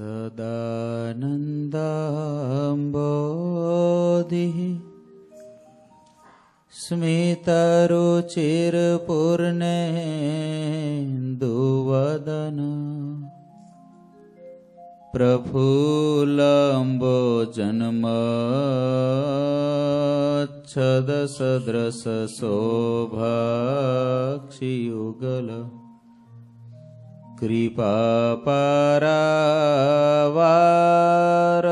सदानन्दाम्बोधिः स्मितारुचिरपूर्णेन्दुवदन प्रफुलाम्बो जन्मच्छदसदृशोभाक्षियुगल कृपापरावार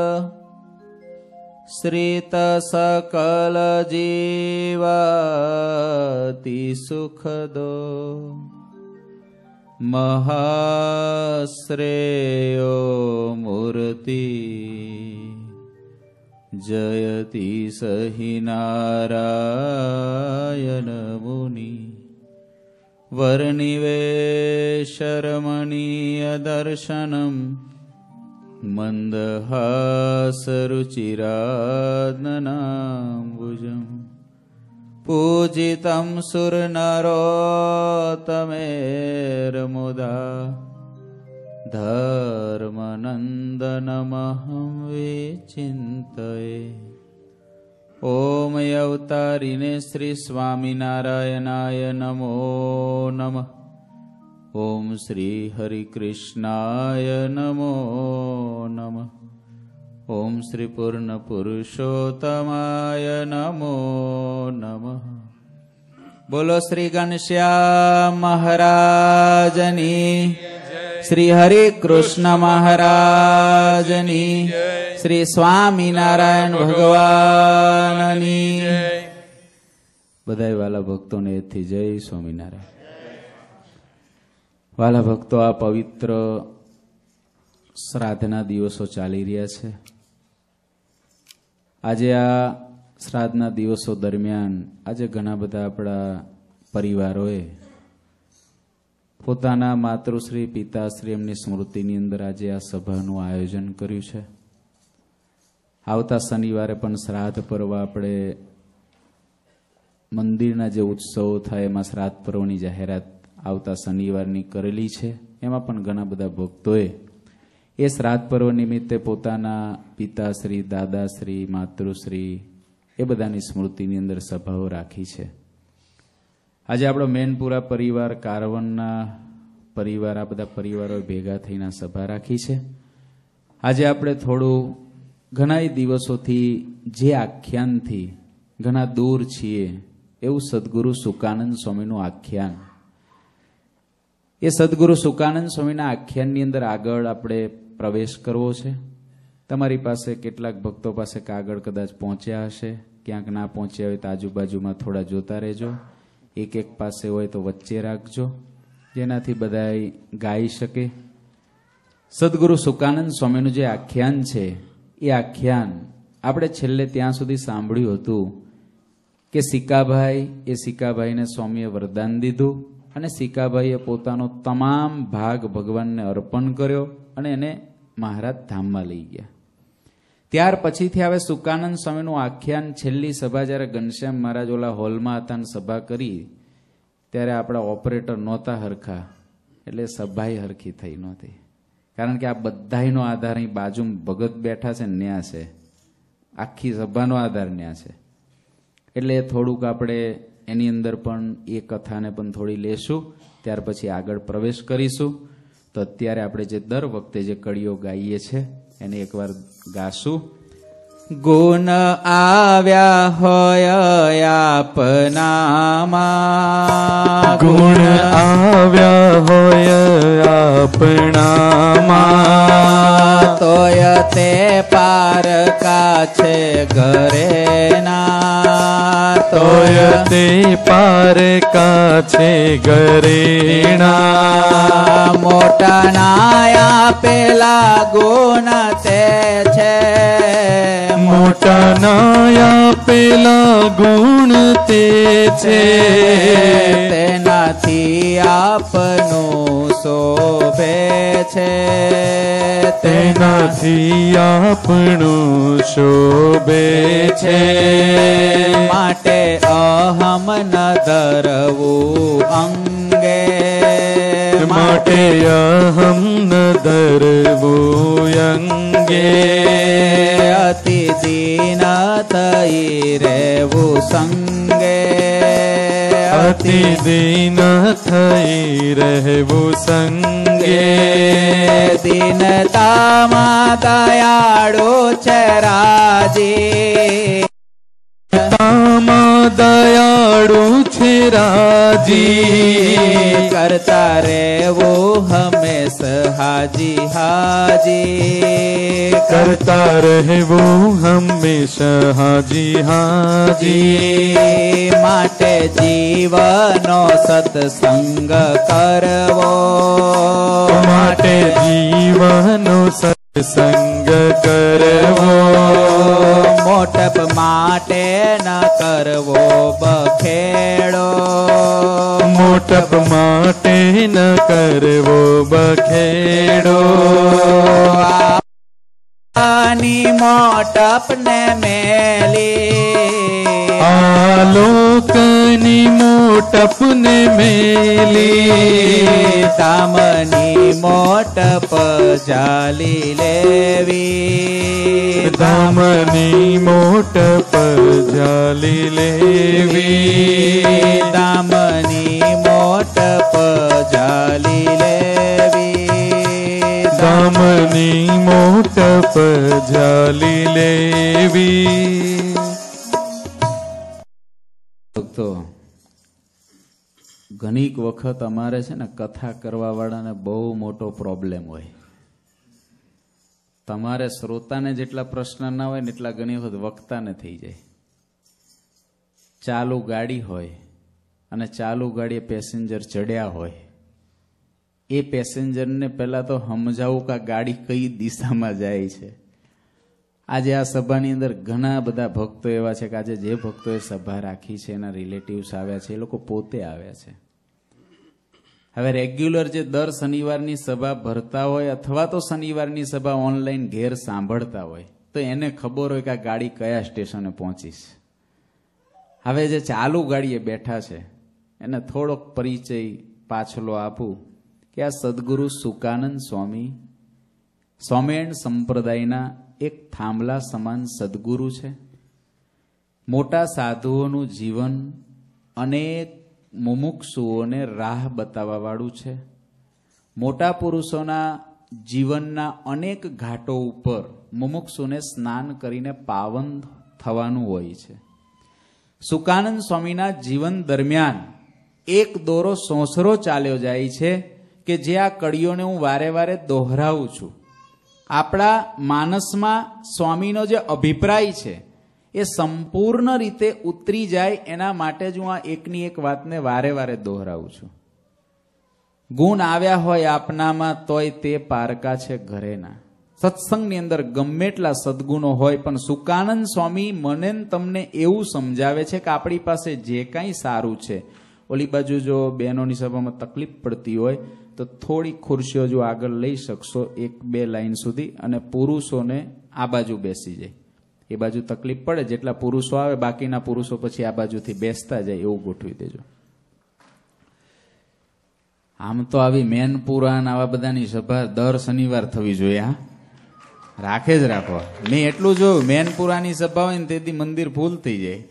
श्रितसकलजीवातिसुखदो सुखदो महाश्रेयो मूर्ति जयति स हि नारायनमुनि वर्निवेशरमणीयदर्शनम् मन्दहासरुचिराद्नाम्बुजम् पूजितं सुरनरोतमेर्मुदा धर्मनन्दनमहं विचिन्तये ॐ अवतारिणी श्रीस्वामिनारायणाय नमो नमः ॐ श्रीहरिकृष्णाय नमो नमः ॐ श्रीपूर्णपुरुषोत्तमाय नमो नमः બોલો શ્રી ઘનશ્યામ મહારાજની શ્રી હરે કૃષ્ણ મહારાજની શ્રી સ્વામિનારાયણ ભગવાનની બધા વાલા ભક્તોને એથી જય સ્વામિનારાયણ વાલા ભક્તો આ પવિત્ર શ્રાદ્ધના દિવસો ચાલી રહ્યા છે આજે આ શ્રાદ્ધના દિવસો દરમિયાન આજે ઘણા બધા આપણા પરિવારોએ પોતાના માતૃશ્રી પિતાશ્રી એમની સ્મૃતિની અંદર આજે આ સભાનું આયોજન કર્યું છે આવતા શનિવારે પણ શ્રાદ્ધ પર્વ આપણે મંદિરના જે ઉત્સવો થાય એમાં શ્રાદ્ધ પર્વની જાહેરાત આવતા શનિવારની કરેલી છે એમાં પણ ઘણા બધા ભક્તોએ એ શ્રાદ્ધ પર્વ નિમિત્તે પોતાના પિતાશ્રી દાદાશ્રી માતૃશ્રી એ બધાની સ્મૃતિની અંદર સભાઓ રાખી છે આજે આપણો મેનપુરા પરિવાર કારવનના પરિવાર આ બધા પરિવારો ભેગા થઈને સભા રાખી છે આજે આપણે થોડું ઘણા દિવસોથી જે આખ્યાનથી ઘણા દૂર છીએ એવું સદગુરુ સુકાનંદ સ્વામીનું આખ્યાન એ સદગુરુ સુકાનંદ સ્વામીના આખ્યાનની અંદર આગળ આપણે પ્રવેશ કરવો છે તમારી પાસે કેટલાક ભક્તો પાસે કાગળ કદાચ પહોંચ્યા હશે ક્યાંક ના પહોંચ્યા હોય તો આજુબાજુમાં થોડા જોતા રહેજો એક એક પાસે હોય તો વચ્ચે રાખજો જેનાથી બધા ગાઈ શકે સદગુરુ સુકાનંદ સ્વામીનું જે આખ્યાન છે એ આખ્યાન આપણે છેલ્લે ત્યાં સુધી સાંભળ્યું હતું કે સિકાભાઈ એ સિકાભાઈને સ્વામીએ વરદાન દીધું અને સિકાભાઈએ પોતાનો તમામ ભાગ ભગવાનને અર્પણ કર્યો અને એને મહારાજ ધામમાં લઈ ગયા ત્યાર પછીથી હવે સુકાનંદ સ્વામીનું આખ્યાન છેલ્લી સભા જ્યારે ઘનશ્યામ મહારાજ ઓલા હોલમાં હતા અને સભા કરી ત્યારે આપણા ઓપરેટર નહોતા હરખા એટલે સભાઈ હરખી થઈ નહોતી કારણ કે આ બધાનો આધાર અહીં બાજુમાં ભગત બેઠા છે ન્યા છે આખી સભાનો આધાર ન્યા છે એટલે થોડુંક આપણે એની અંદર પણ એ કથાને પણ થોડી લેશું ત્યાર પછી આગળ પ્રવેશ કરીશું તો અત્યારે આપણે જે દર વખતે જે કડીઓ ગાઈએ છીએ એને એકવાર ગાસુ ગુણ આવ્યા હોય આપનામાં ગુણ આવ્યા હોય આપણામાં તોય તે પાર કાછે ઘરે ના તોય તે પાર કાછે ઘરેણા મોટા નાયા પેલા ગુણ પોતાના પેલા ગુણ તે છે તેનાથી આપનું શોભે છે તેનાથી આપણું શોભે છે માટે અહમ ન ધરવું અંગે માટે અહમ ન ધરવું અંગે जे अति दीन तई रे वो संगे अति दीन थई रे वो संगे दीनता माता आड़ो चराजे દયાળુ છે રાજી કરતા રહેવો હમેશ હાજી હાજી કરતા રહેવો હમેશ હાજી હાજી માટે જીવનો સત્સંગ કરવો માટે જીવનો સત્સંગ કરવો મોટપ માટે ન કરવો બખેડો મોટપ માટે ન કરવો બખેડો ની મોટપને મેલી આલોકની મોટપને મેલી તામની મોટ જાલી લેવી ધામની મોટ જાલી લેવી ધામની મોટ જાલી લેવી ધામની મોટ જાલી લેવી ભક્તો ઘણીક વખત અમારે છે ને કથા કરવાવાળાને બહુ મોટો પ્રોબ્લેમ હોય તમારે શ્રોતાને જેટલા પ્રશ્ન ના હોય ને એટલા ઘણી વખત વક્તાને થઈ જાય ચાલુ ગાડી હોય અને ચાલુ ગાડીએ પેસેન્જર ચડ્યા હોય એ પેસેન્જરને પહેલાં તો સમજાવું કે ગાડી કઈ દિશામાં જાય છે આજે આ સભાની અંદર ઘણા બધા ભક્તો એવા છે કે આજે જે ભક્તોએ સભા રાખી છે એના રિલેટિવ્સ આવ્યા છે એ લોકો પોતે આવ્યા છે હવે રેગ્યુલર જે દર શનિવારની સભા ભરતા હોય અથવા તો શનિવારની સભા ઓનલાઈન ઘેર સાંભળતા હોય તો એને ખબર હોય કે આ ગાડી કયા સ્ટેશને પહોંચીશ હવે જે ચાલુ ગાડીએ બેઠા છે એને થોડોક પરિચય પાછલો આપું કે આ સદગુરુ સુકાનંદ સ્વામી સ્વામેણ સંપ્રદાયના એક થાંભલા સમાન સદગુરુ છે મોટા સાધુઓનું જીવન અનેક મુમુક્ષુઓને રાહ બતાવવાવાળું છે મોટા પુરુષોના જીવનના અનેક ઘાટો ઉપર મુમુક્ષુને સ્નાન કરીને પાવન થવાનું હોય છે સુકાનંદ સ્વામીના જીવન દરમિયાન એક દોરો સોંસરો ચાલ્યો જાય છે કે જે આ કડીઓને હું વારે વારે દોહરાવું છું આપણા માનસમાં સ્વામીનો જે અભિપ્રાય છે એ સંપૂર્ણ રીતે ઉતરી જાય એના માટે જ હું આ એકની એક વાતને વારે વારે દોહરાવું છું ગુણ આવ્યા હોય આપનામાં તોય તે પારકા છે ઘરેના સત્સંગની અંદર ગમે એટલા સદગુણો હોય પણ સુકાનંદ સ્વામી મને તમને એવું સમજાવે છે કે આપણી પાસે જે કાંઈ સારું છે ઓલી બાજુ જો બહેનોની સભામાં તકલીફ પડતી હોય તો થોડી ખુરશીઓ જો આગળ લઈ શકશો એક બે લાઈન સુધી અને પુરુષોને આ બાજુ બેસી જાય એ બાજુ તકલીફ પડે જેટલા પુરુષો આવે બાકીના પુરુષો પછી આ બાજુથી બેસતા જાય એવું ગોઠવી દેજો આમ તો આવી મેન પુરાણ આવા બધાની સભા દર શનિવાર થવી જોઈએ હા રાખે જ રાખો મેં એટલું જોયું મેન પુરાની સભા હોય ને તેથી મંદિર ફૂલ થઈ જાય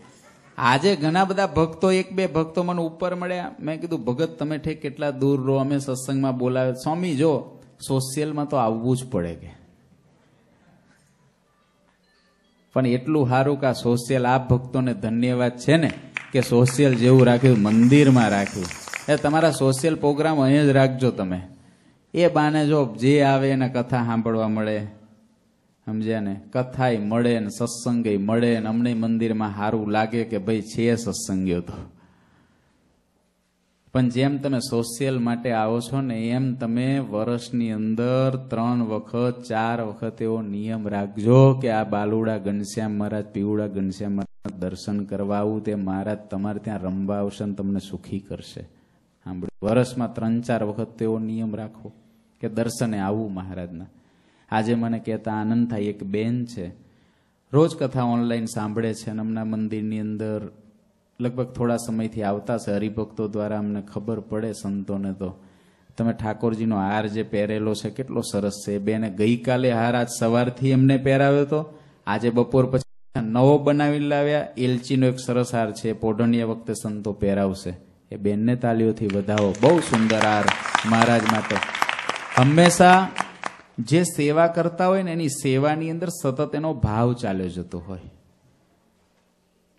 આજે ઘણા બધા ભક્તો એક બે ભક્તો મને ઉપર મળ્યા મેં કીધું ભગત તમે ઠેક કેટલા દૂર રહો અમે સત્સંગમાં બોલાવે સ્વામી જો સોશિયલમાં તો આવવું જ પડે કે પણ એટલું સારું કે આ સોશિયલ આપ ભક્તોને ધન્યવાદ છે ને કે સોશિયલ જેવું રાખ્યું મંદિરમાં રાખ્યું એ તમારા સોશિયલ પ્રોગ્રામ અહીં જ રાખજો તમે એ બાને જો જે આવે એને કથા સાંભળવા મળે સમજ્યા ને કથાય મળે ને સત્સંગે મળે ને અમને મંદિરમાં સારું લાગે કે ભાઈ છે સત્સંગ્યો તો પણ જેમ તમે સોશિયલ માટે આવો છો ને એમ તમે વર્ષની અંદર ત્રણ વખત ચાર વખત એવો નિયમ રાખજો કે આ બાલુડા ઘનશ્યામ મહારાજ પીવડા ઘનશ્યામ મહારાજ દર્શન કરવા આવું તે મહારાજ તમારે ત્યાં રમવા આવશે ને તમને સુખી કરશે સાંભળ્યું વર્ષમાં ત્રણ ચાર વખત તેવો નિયમ રાખવો કે દર્શને આવું મહારાજના આજે મને કહેતા આનંદ થાય એક બેન છે રોજ કથા ઓનલાઈન સાંભળે છે અને હમણાં મંદિરની અંદર લગભગ થોડા સમયથી આવતા છે હરિભક્તો દ્વારા અમને ખબર પડે સંતોને તો તમે ઠાકોરજીનો હાર જે પહેરેલો છે કેટલો સરસ છે બેને ગઈકાલે હાર આજ સવારથી એમને પહેરાવ્યો હતો આજે બપોર પછી નવો બનાવી લાવ્યા એલચીનો એક સરસ હાર છે પોઢણિયા વખતે સંતો પહેરાવશે એ બેનને તાલીઓથી વધાવો બહુ સુંદર હાર મહારાજ માટે હંમેશા જે સેવા કરતા હોય ને એની સેવાની અંદર સતત એનો ભાવ ચાલ્યો જતો હોય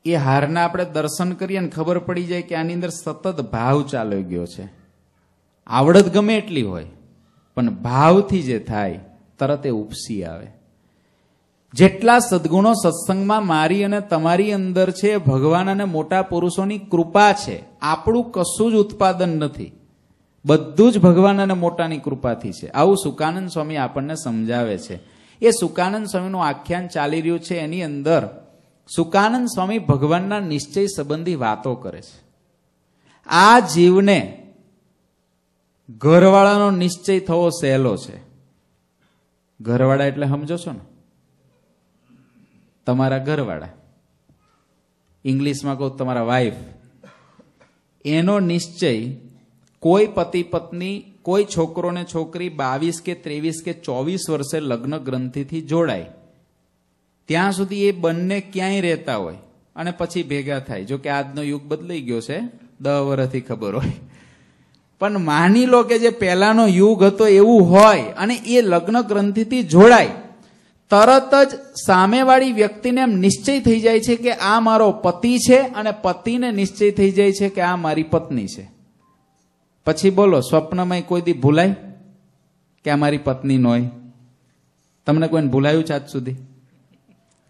એ હારના આપણે દર્શન કરીએ ને ખબર પડી જાય કે આની અંદર સતત ભાવ ચાલી ગયો છે આવડત ગમે એટલી હોય પણ ભાવથી જે થાય તરત એ ઉપસી આવે જેટલા સદગુણો સત્સંગમાં મારી અને તમારી અંદર છે ભગવાન અને મોટા પુરુષોની કૃપા છે આપણું કશું જ ઉત્પાદન નથી બધું જ ભગવાન અને મોટાની કૃપાથી છે આવું સુકાનંદ સ્વામી આપણને સમજાવે છે એ સુકાનંદ સ્વામીનું આખ્યાન ચાલી રહ્યું છે એની અંદર સુકાનંદ સ્વામી ભગવાનના નિશ્ચય સંબંધી વાતો કરે છે આ જીવને ઘરવાળાનો નિશ્ચય થવો સહેલો છે ઘરવાળા એટલે સમજો છો ને તમારા ઘરવાળા ઇંગ્લિશમાં કહું તમારા વાઈફ એનો નિશ્ચય કોઈ પતિ પત્ની કોઈ છોકરો ને છોકરી બાવીસ કે ત્રેવીસ કે ચોવીસ વર્ષે લગ્ન ગ્રંથિથી જોડાય ત્યાં સુધી એ બંને ક્યાંય રહેતા હોય અને પછી ભેગા થાય જો કે આજનો યુગ બદલાઈ ગયો છે દહ વર્ષથી ખબર હોય પણ માની લો કે જે પહેલાનો યુગ હતો એવું હોય અને એ લગ્ન ગ્રંથિથી જોડાય તરત જ સામેવાળી વ્યક્તિને એમ નિશ્ચય થઈ જાય છે કે આ મારો પતિ છે અને પતિને નિશ્ચય થઈ જાય છે કે આ મારી પત્ની છે પછી બોલો સ્વપ્નમાં કોઈ દી ભૂલાય કે આ મારી પત્ની નોય તમને કોઈને ભૂલાયું છે આજ સુધી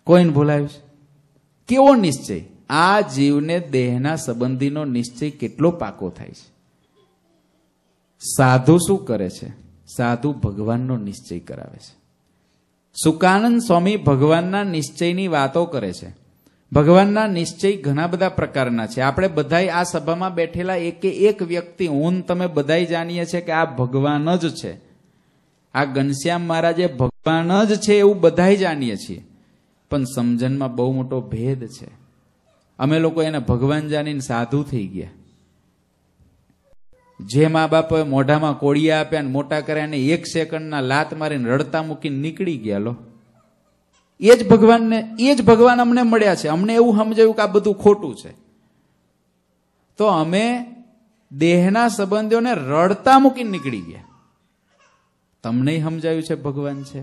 કોઈને ભૂલાયું છે કેવો નિશ્ચય આ જીવને દેહના સંબંધીનો નિશ્ચય કેટલો પાકો થાય છે સાધુ શું કરે છે સાધુ ભગવાનનો નિશ્ચય કરાવે છે સુકાનંદ સ્વામી ભગવાનના નિશ્ચયની વાતો કરે છે ભગવાનના નિશ્ચય ઘણા બધા પ્રકારના છે આપણે બધાય આ સભામાં બેઠેલા એકે એક વ્યક્તિ ઊન તમે બધાય જાણીએ છીએ કે આ ભગવાન જ છે આ ઘનશ્યામ મહારાજે ભગવાન જ છે એવું બધાય જાણીએ છીએ પણ સમજણમાં બહુ મોટો ભેદ છે અમે લોકો એને ભગવાન જાણીને સાધુ થઈ ગયા જે મા બાપ મોઢામાં કોળિયા આપ્યા ને મોટા કર્યા ને એક સેકન્ડના લાત મારીને રડતા મૂકીને નીકળી ગયા લો એ જ ભગવાનને એ જ ભગવાન અમને મળ્યા છે અમને એવું સમજાયું કે આ બધું ખોટું છે તો અમે દેહના સંબંધીઓને રડતા મૂકીને નીકળી ગયા તમને સમજાયું છે ભગવાન છે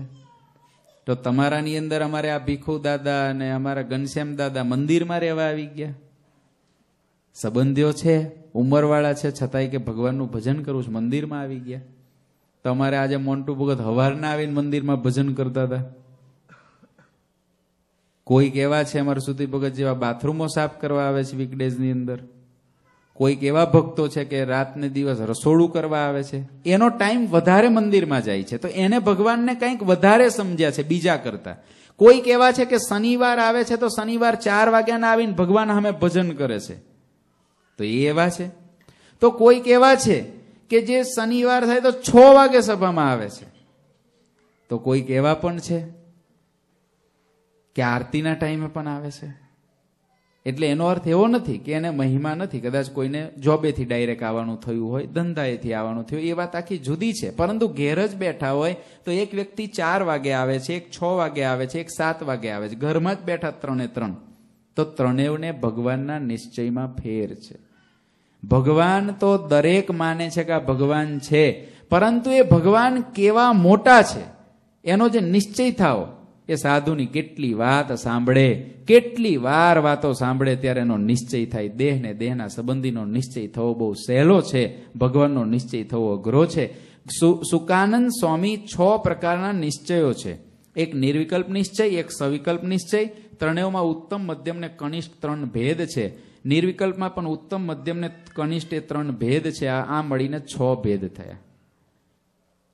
તો તમારાની અંદર અમારે આ ભીખુ દાદા અને અમારા ઘનશ્યામ દાદા મંદિરમાં રહેવા આવી ગયા સંબંધીઓ છે ઉંમરવાળા છે છતાંય કે ભગવાનનું ભજન કરવું છે મંદિરમાં આવી ગયા તો અમારે આજે મોન્ટુ ભગત હવારના આવીને મંદિરમાં ભજન કરતા હતા કોઈક એવા છે અમારા સુધી ભગત જેવા બાથરૂમો સાફ કરવા આવે છે વીકડેઝની અંદર કોઈક એવા ભક્તો છે કે રાતને દિવસ રસોડું કરવા આવે છે એનો ટાઈમ વધારે મંદિરમાં જાય છે તો એને ભગવાનને કંઈક વધારે સમજ્યા છે બીજા કરતા કોઈક એવા છે કે શનિવાર આવે છે તો શનિવાર ચાર વાગ્યાના આવીને ભગવાન સામે ભજન કરે છે તો એ એવા છે તો કોઈક એવા છે કે જે શનિવાર થાય તો છ વાગે સભામાં આવે છે તો કોઈક એવા પણ છે કે આરતીના ટાઈમે પણ આવે છે એટલે એનો અર્થ એવો નથી કે એને મહિમા નથી કદાચ કોઈને જોબેથી ડાયરેક્ટ આવવાનું થયું હોય ધંધાએથી આવવાનું થયું એ વાત આખી જુદી છે પરંતુ ઘેર જ બેઠા હોય તો એક વ્યક્તિ ચાર વાગે આવે છે એક છ વાગે આવે છે એક સાત વાગે આવે છે ઘરમાં જ બેઠા ત્રણે ત્રણ તો ત્રણેવને ભગવાનના નિશ્ચયમાં ફેર છે ભગવાન તો દરેક માને છે કે આ ભગવાન છે પરંતુ એ ભગવાન કેવા મોટા છે એનો જે નિશ્ચય થાવ એ સાધુની કેટલી વાત સાંભળે કેટલી વાર વાતો સાંભળે ત્યારે એનો નિશ્ચય થાય દેહને દેહના સંબંધીનો નિશ્ચય થવો બહુ સહેલો છે ભગવાનનો નિશ્ચય થવો અઘરો છે સુકાનંદ સ્વામી છ પ્રકારના નિશ્ચયો છે એક નિર્વિકલ્પ નિશ્ચય એક સવિકલ્પ નિશ્ચય ત્રણેયમાં ઉત્તમ મધ્યમ ને કનિષ્ઠ ત્રણ ભેદ છે નિર્વિકલ્પમાં પણ ઉત્તમ મધ્યમ ને કનિષ્ઠ એ ત્રણ ભેદ છે આ મળીને છ ભેદ થયા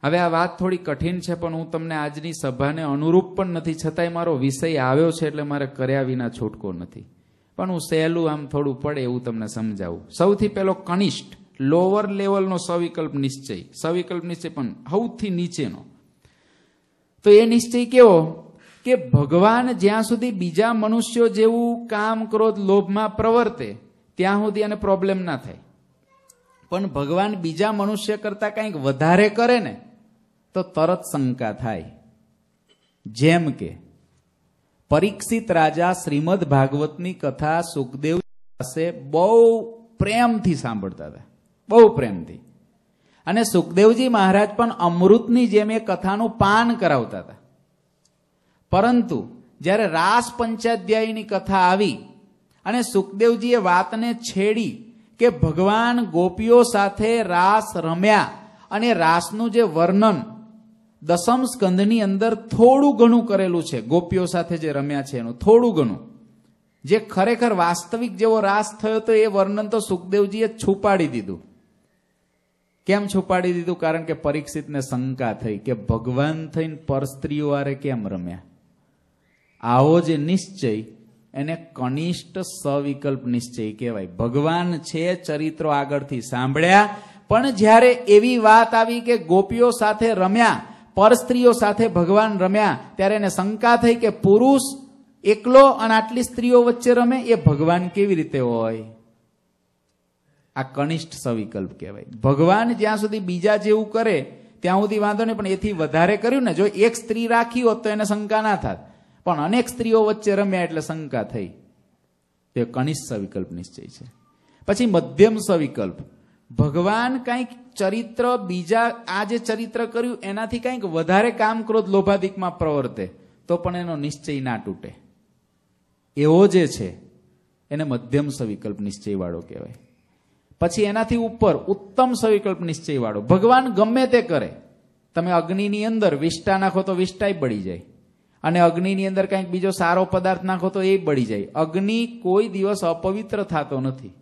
હવે આ વાત થોડી કઠિન છે પણ હું તમને આજની સભાને અનુરૂપ પણ નથી છતાંય મારો વિષય આવ્યો છે એટલે મારે કર્યા વિના છૂટકો નથી પણ હું સહેલું આમ થોડું પડે એવું તમને સમજાવું સૌથી પહેલો કનિષ્ઠ લોવર લેવલનો સવિકલ્પ નિશ્ચય સવિકલ્પ નિશ્ચય પણ સૌથી નીચેનો તો એ નિશ્ચય કેવો કે ભગવાન જ્યાં સુધી બીજા મનુષ્યો જેવું કામ ક્રોધ લોભમાં પ્રવર્તે ત્યાં સુધી એને પ્રોબ્લેમ ના થાય પણ ભગવાન બીજા મનુષ્ય કરતા કંઈક વધારે કરે ને તો તરત શંકા થાય જેમ કે પરીક્ષિત રાજા શ્રીમદ ભાગવતની કથા સુખદેવ પાસે બહુ પ્રેમથી સાંભળતા હતા બહુ પ્રેમથી અને સુખદેવજી મહારાજ પણ અમૃતની જેમ એ કથાનું પાન કરાવતા હતા પરંતુ જ્યારે રાસ પંચાધ્યાયની કથા આવી અને સુખદેવજીએ વાતને છેડી કે ભગવાન ગોપીઓ સાથે રાસ રમ્યા અને રાસનું જે વર્ણન દસમ સ્કંદની અંદર થોડું ઘણું કરેલું છે ગોપીઓ સાથે જે રમ્યા છે એનું થોડું ઘણું જે ખરેખર વાસ્તવિક જેવો રાસ થયો તો એ વર્ણન તો સુખદેવજીએ છુપાડી દીધું કેમ છુપાડી દીધું કારણ કે પરીક્ષિતને શંકા થઈ કે ભગવાન થઈને પરસ્ત્રીઓ આરે કેમ રમ્યા આવો જે નિશ્ચય એને કનિષ્ઠ સવિકલ્પ નિશ્ચય કહેવાય ભગવાન છે ચરિત્રો આગળથી સાંભળ્યા પણ જ્યારે એવી વાત આવી કે ગોપીઓ સાથે રમ્યા પર સ્ત્રીઓ સાથે ભગવાન રમ્યા ત્યારે એને શંકા થઈ કે પુરુષ એકલો અને આટલી સ્ત્રીઓ વચ્ચે રમે એ ભગવાન કેવી રીતે હોય આ કનિષ્ઠ સવિકલ્પ કહેવાય ભગવાન જ્યાં સુધી બીજા જેવું કરે ત્યાં સુધી વાંધો નહીં પણ એથી વધારે કર્યું ને જો એક સ્ત્રી રાખી હોત તો એને શંકા ના થાત પણ અનેક સ્ત્રીઓ વચ્ચે રમ્યા એટલે શંકા થઈ તે કનિષ્ઠ સવિકલ્પ નિશ્ચય છે પછી મધ્યમ સવિકલ્પ ભગવાન કંઈક ચરિત્ર બીજા આ જે ચરિત્ર કર્યું એનાથી કંઈક વધારે કામ ક્રોધ લોભાધિકમાં પ્રવર્તે તો પણ એનો નિશ્ચય ના તૂટે એવો જે છે એને મધ્યમ સવિકલ્પ નિશ્ચયવાળો કહેવાય પછી એનાથી ઉપર ઉત્તમ સવિકલ્પ નિશ્ચયવાળો ભગવાન ગમે તે કરે તમે અગ્નિની અંદર વિષ્ટા નાખો તો વિષ્ટાય બળી જાય અને અગ્નિની અંદર કંઈક બીજો સારો પદાર્થ નાખો તો એ બળી જાય અગ્નિ કોઈ દિવસ અપવિત્ર થતો નથી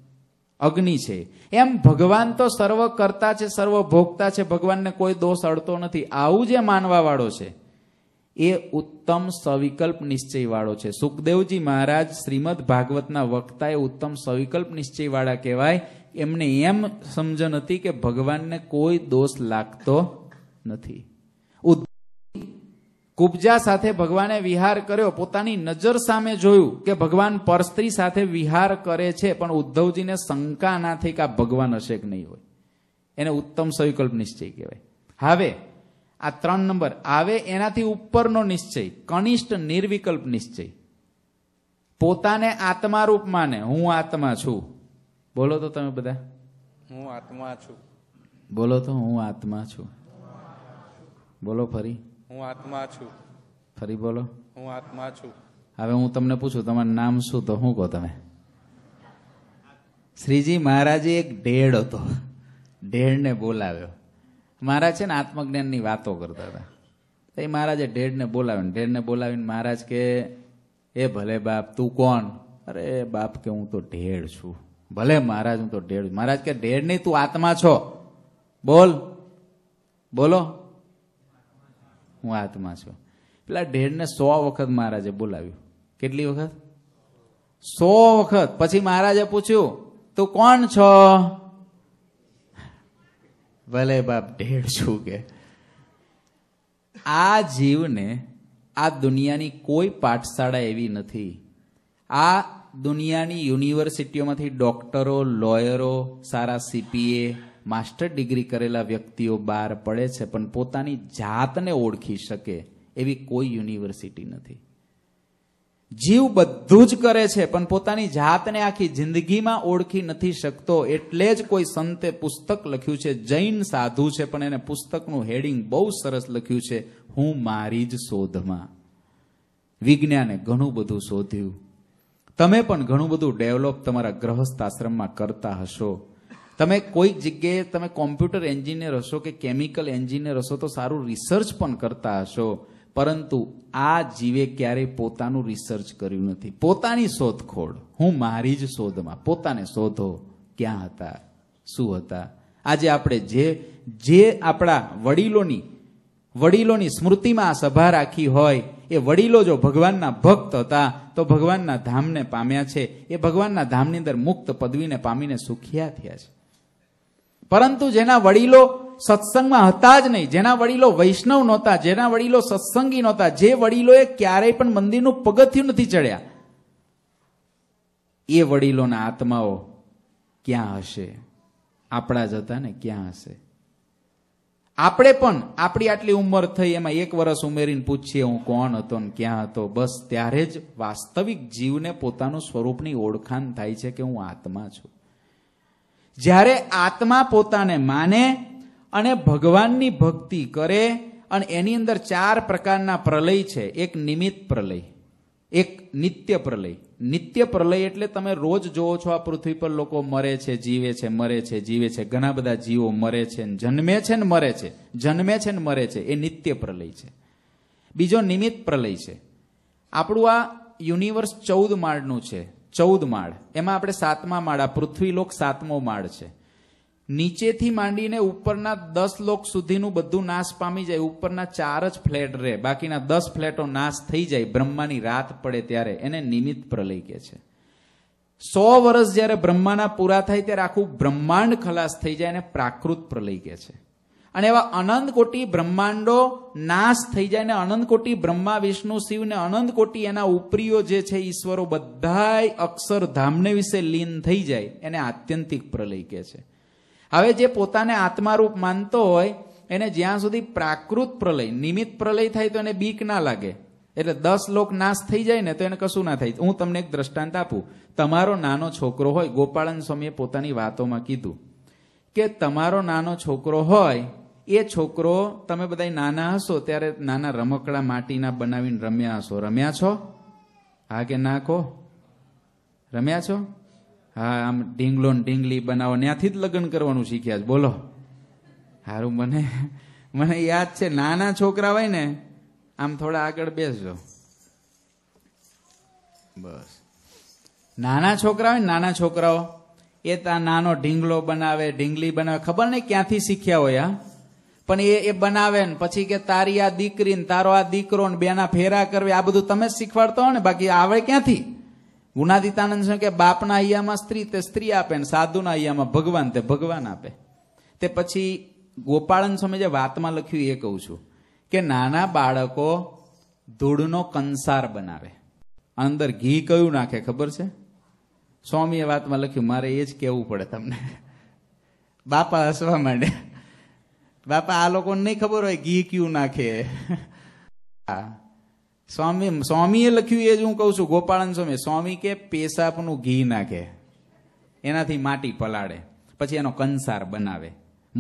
અગ્નિ છે એમ ભગવાન તો સર્વ કરતા છે સર્વ ભોગતા છે ભગવાનને કોઈ દોષ અડતો નથી આવું જે માનવાવાળો છે એ ઉત્તમ સવિકલ્પ નિશ્ચયવાળો છે સુખદેવજી મહારાજ શ્રીમદ ભાગવતના વક્તાએ ઉત્તમ સવિકલ્પ નિશ્ચયવાળા કહેવાય એમને એમ સમજણ હતી કે ભગવાનને કોઈ દોષ લાગતો નથી કુબજા સાથે ભગવાને વિહાર કર્યો પોતાની નજર સામે જોયું કે ભગવાન પરસ્ત્રી સાથે વિહાર કરે છે પણ ઉદ્ધવજીને શંકા ના થઈ કે આ ભગવાન હશે કે નહીં હોય એને ઉત્તમ સવિકલ્પ નિશ્ચય કહેવાય હવે આ ત્રણ નંબર આવે એનાથી ઉપરનો નિશ્ચય કનિષ્ઠ નિર્વિકલ્પ નિશ્ચય પોતાને આત્મા રૂપ માને હું આત્મા છું બોલો તો તમે બધા હું આત્મા છું બોલો તો હું આત્મા છું બોલો ફરી હું આત્મા છું ફરી બોલો હું આત્મા છું હવે હું તમને પૂછું તમારું નામ શું તો શું કહો તમે શ્રીજી મહારાજે એક ઢેડ હતો ઢેડને બોલાવ્યો મહારાજ છે ને આત્મજ્ઞાનની વાતો કરતા હતા એ મહારાજે ઢેડને બોલાવીને ઢેડને બોલાવીને મહારાજ કે એ ભલે બાપ તું કોણ અરે બાપ કે હું તો ઢેડ છું ભલે મહારાજ હું તો ઢેડ મહારાજ કે ઢેડ નહીં તું આત્મા છો બોલ બોલો હું આત્મા છું પેલા ઢેરને સો વખત મહારાજે બોલાવ્યું કેટલી વખત સો વખત પછી મહારાજે પૂછ્યું તું કોણ છો ભલે બાપ ઢેર છું કે આ જીવને આ દુનિયાની કોઈ પાઠશાળા એવી નથી આ દુનિયાની યુનિવર્સિટીઓમાંથી ડોક્ટરો લોયરો સારા સીપીએ માસ્ટર ડિગ્રી કરેલા વ્યક્તિઓ બહાર પડે છે પણ પોતાની જાતને ઓળખી શકે એવી કોઈ યુનિવર્સિટી નથી જીવ બધું જ કરે છે પણ પોતાની જાતને આખી જિંદગીમાં ઓળખી નથી શકતો એટલે જ કોઈ સંતે પુસ્તક લખ્યું છે જૈન સાધુ છે પણ એને પુસ્તકનું હેડિંગ બહુ સરસ લખ્યું છે હું મારી જ શોધમાં વિજ્ઞાને ઘણું બધું શોધ્યું તમે પણ ઘણું બધું ડેવલપ તમારા ગ્રહસ્થ આશ્રમમાં કરતા હશો તમે કોઈક જગ્યાએ તમે કોમ્પ્યુટર એન્જિનિયર હશો કે કેમિકલ એન્જિનિયર હશો તો સારું રિસર્ચ પણ કરતા હશો પરંતુ આ જીવે ક્યારેય પોતાનું રિસર્ચ કર્યું નથી પોતાની શોધખોળ હું મારી જ શોધમાં પોતાને શોધો ક્યાં હતા શું હતા આજે આપણે જે જે આપણા વડીલોની વડીલોની સ્મૃતિમાં આ સભા રાખી હોય એ વડીલો જો ભગવાનના ભક્ત હતા તો ભગવાનના ધામને પામ્યા છે એ ભગવાનના ધામની અંદર મુક્ત પદવીને પામીને સુખિયા થયા છે પરંતુ જેના વડીલો સત્સંગમાં હતા જ નહીં જેના વડીલો વૈષ્ણવ નહોતા જેના વડીલો સત્સંગી નહોતા જે વડીલોએ ક્યારેય પણ મંદિરનું પગથિયું નથી ચડ્યા એ વડીલોના આત્માઓ ક્યાં હશે આપણા જ હતા ને ક્યાં હશે આપણે પણ આપણી આટલી ઉંમર થઈ એમાં એક વર્ષ ઉમેરીને પૂછીએ હું કોણ હતો ને ક્યાં હતો બસ ત્યારે જ વાસ્તવિક જીવને પોતાનું સ્વરૂપની ઓળખાણ થાય છે કે હું આત્મા છું જ્યારે આત્મા પોતાને માને અને ભગવાનની ભક્તિ કરે અને એની અંદર ચાર પ્રકારના પ્રલય છે એક નિમિત્ત પ્રલય એક નિત્ય પ્રલય નિત્ય પ્રલય એટલે તમે રોજ જોવો છો આ પૃથ્વી પર લોકો મરે છે જીવે છે મરે છે જીવે છે ઘણા બધા જીવો મરે છે જન્મે છે ને મરે છે જન્મે છે ને મરે છે એ નિત્ય પ્રલય છે બીજો નિમિત્ત પ્રલય છે આપણું આ યુનિવર્સ ચૌદ માળનું છે ચૌદ માળ એમાં આપણે સાતમા માળ આ પૃથ્વીલોક સાતમો માળ છે નીચેથી માંડીને ઉપરના દસ લોક સુધીનું બધું નાશ પામી જાય ઉપરના ચાર જ ફ્લેટ રહે બાકીના દસ ફ્લેટો નાશ થઈ જાય બ્રહ્માની રાત પડે ત્યારે એને નિમિત્ત પ્રલય કે છે સો વર્ષ જ્યારે બ્રહ્માના પૂરા થાય ત્યારે આખું બ્રહ્માંડ ખલાસ થઈ જાય એને પ્રાકૃત પ્રલય કે છે અને એવા અનંત કોટી બ્રહ્માંડો નાશ થઈ જાય ને અનંત કોટી બ્રહ્મા વિષ્ણુ શિવ ને અનંત કોટી એના ઉપરીઓ જે છે ઈશ્વરો બધાય ધામને વિશે લીન થઈ જાય એને આત્યંતિક પ્રલય કહે છે હવે જે પોતાને આત્મારૂપ માનતો હોય એને જ્યાં સુધી પ્રાકૃત પ્રલય નિમિત્ત પ્રલય થાય તો એને બીક ના લાગે એટલે દસ લોક નાશ થઈ જાય ને તો એને કશું ના થાય હું તમને એક દ્રષ્ટાંત આપું તમારો નાનો છોકરો હોય ગોપાળન સ્વામીએ પોતાની વાતોમાં કીધું કે તમારો નાનો છોકરો હોય એ છોકરો તમે બધા નાના હશો ત્યારે નાના રમકડા માટીના બનાવીને રમ્યા હશો રમ્યા છો હા કે ના કહો રમ્યા છો હા આમ ઢીંગલો ઢીંગલી બનાવો ત્યાંથી જ લગ્ન કરવાનું શીખ્યા છે બોલો સારું મને મને યાદ છે નાના છોકરા હોય ને આમ થોડા આગળ બેસજો બસ નાના છોકરા હોય નાના છોકરાઓ એ તા નાનો ઢીંગલો બનાવે ઢીંગલી બનાવે ખબર નહીં ક્યાંથી શીખ્યા હોય આ પણ એ એ બનાવે ને પછી કે તારી આ દીકરી ને તારો આ દીકરો ને બેના ફેરા કરવી આ બધું તમે જ શીખવાડતા હો ને બાકી આવડે ક્યાંથી ગુનાદિતાનંદ છે કે બાપના અહીંયામાં સ્ત્રી તે સ્ત્રી આપે ને સાધુના અહીંયામાં ભગવાન તે ભગવાન આપે તે પછી ગોપાળન સ્વામી જે વાતમાં લખ્યું એ કહું છું કે નાના બાળકો ધૂળનો કંસાર બનાવે અંદર ઘી કયું નાખે ખબર છે સ્વામીએ વાતમાં લખ્યું મારે એ જ કહેવું પડે તમને બાપા હસવા માંડે બાપા આ લોકોને નહીં ખબર હોય ઘી ક્યું નાખે સ્વામી સ્વામીએ લખ્યું એ જ હું કહું છું ગોપાળન સ્વામી સ્વામી કે પેશાબનું ઘી નાખે એનાથી માટી પલાળે પછી એનો કંસાર બનાવે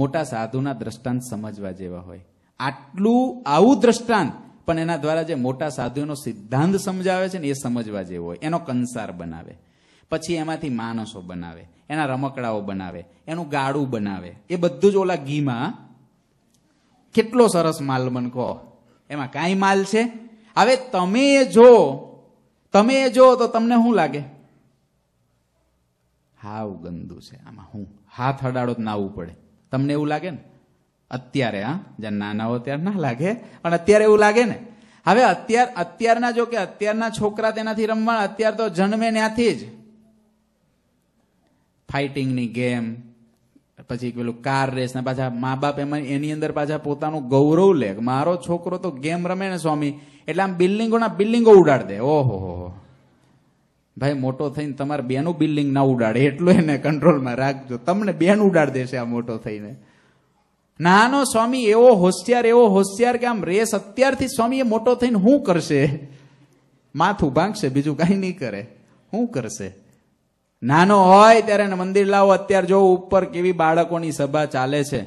મોટા સાધુના દ્રષ્ટાંત સમજવા જેવા હોય આટલું આવું દ્રષ્ટાંત પણ એના દ્વારા જે મોટા સાધુનો સિદ્ધાંત સમજાવે છે ને એ સમજવા જેવો હોય એનો કંસાર બનાવે પછી એમાંથી માણસો બનાવે એના રમકડાઓ બનાવે એનું ગાડું બનાવે એ બધું જ ઓલા ઘીમાં કેટલો સરસ માલ મન કહો એમાં કાંઈ માલ છે હવે તમે જો તમે જો તો તમને શું લાગે હાવ ગંદુ છે આમાં હું હાથ અડાડો નાવું પડે તમને એવું લાગે ને અત્યારે હા જ્યાં નાના હો ત્યારે ના લાગે પણ અત્યારે એવું લાગે ને હવે અત્યાર અત્યારના જો કે અત્યારના છોકરા તેનાથી રમવા અત્યાર તો જન્મે ત્યાંથી જ ફાઇટિંગની ગેમ પછી પેલું કાર રેસ ને પાછા મા બાપ એમાં એની અંદર પાછા પોતાનું ગૌરવ લે મારો છોકરો તો ગેમ રમે ને સ્વામી એટલે આમ બિલ્ડિંગોના બિલ્ડિંગો ઉડાડ દે ઓહો હો ભાઈ મોટો થઈને તમારે બેનું બિલ્ડિંગ ના ઉડાડે એટલું એને કંટ્રોલમાં રાખજો તમને બેન ઉડાડ દેશે આ મોટો થઈને નાનો સ્વામી એવો હોશિયાર એવો હોશિયાર કે આમ રેસ અત્યારથી સ્વામી એ મોટો થઈને શું કરશે માથું ભાંગશે બીજું કાંઈ નહીં કરે શું કરશે નાનો હોય ત્યારે મંદિર લાવો અત્યારે જો ઉપર કેવી બાળકોની સભા ચાલે છે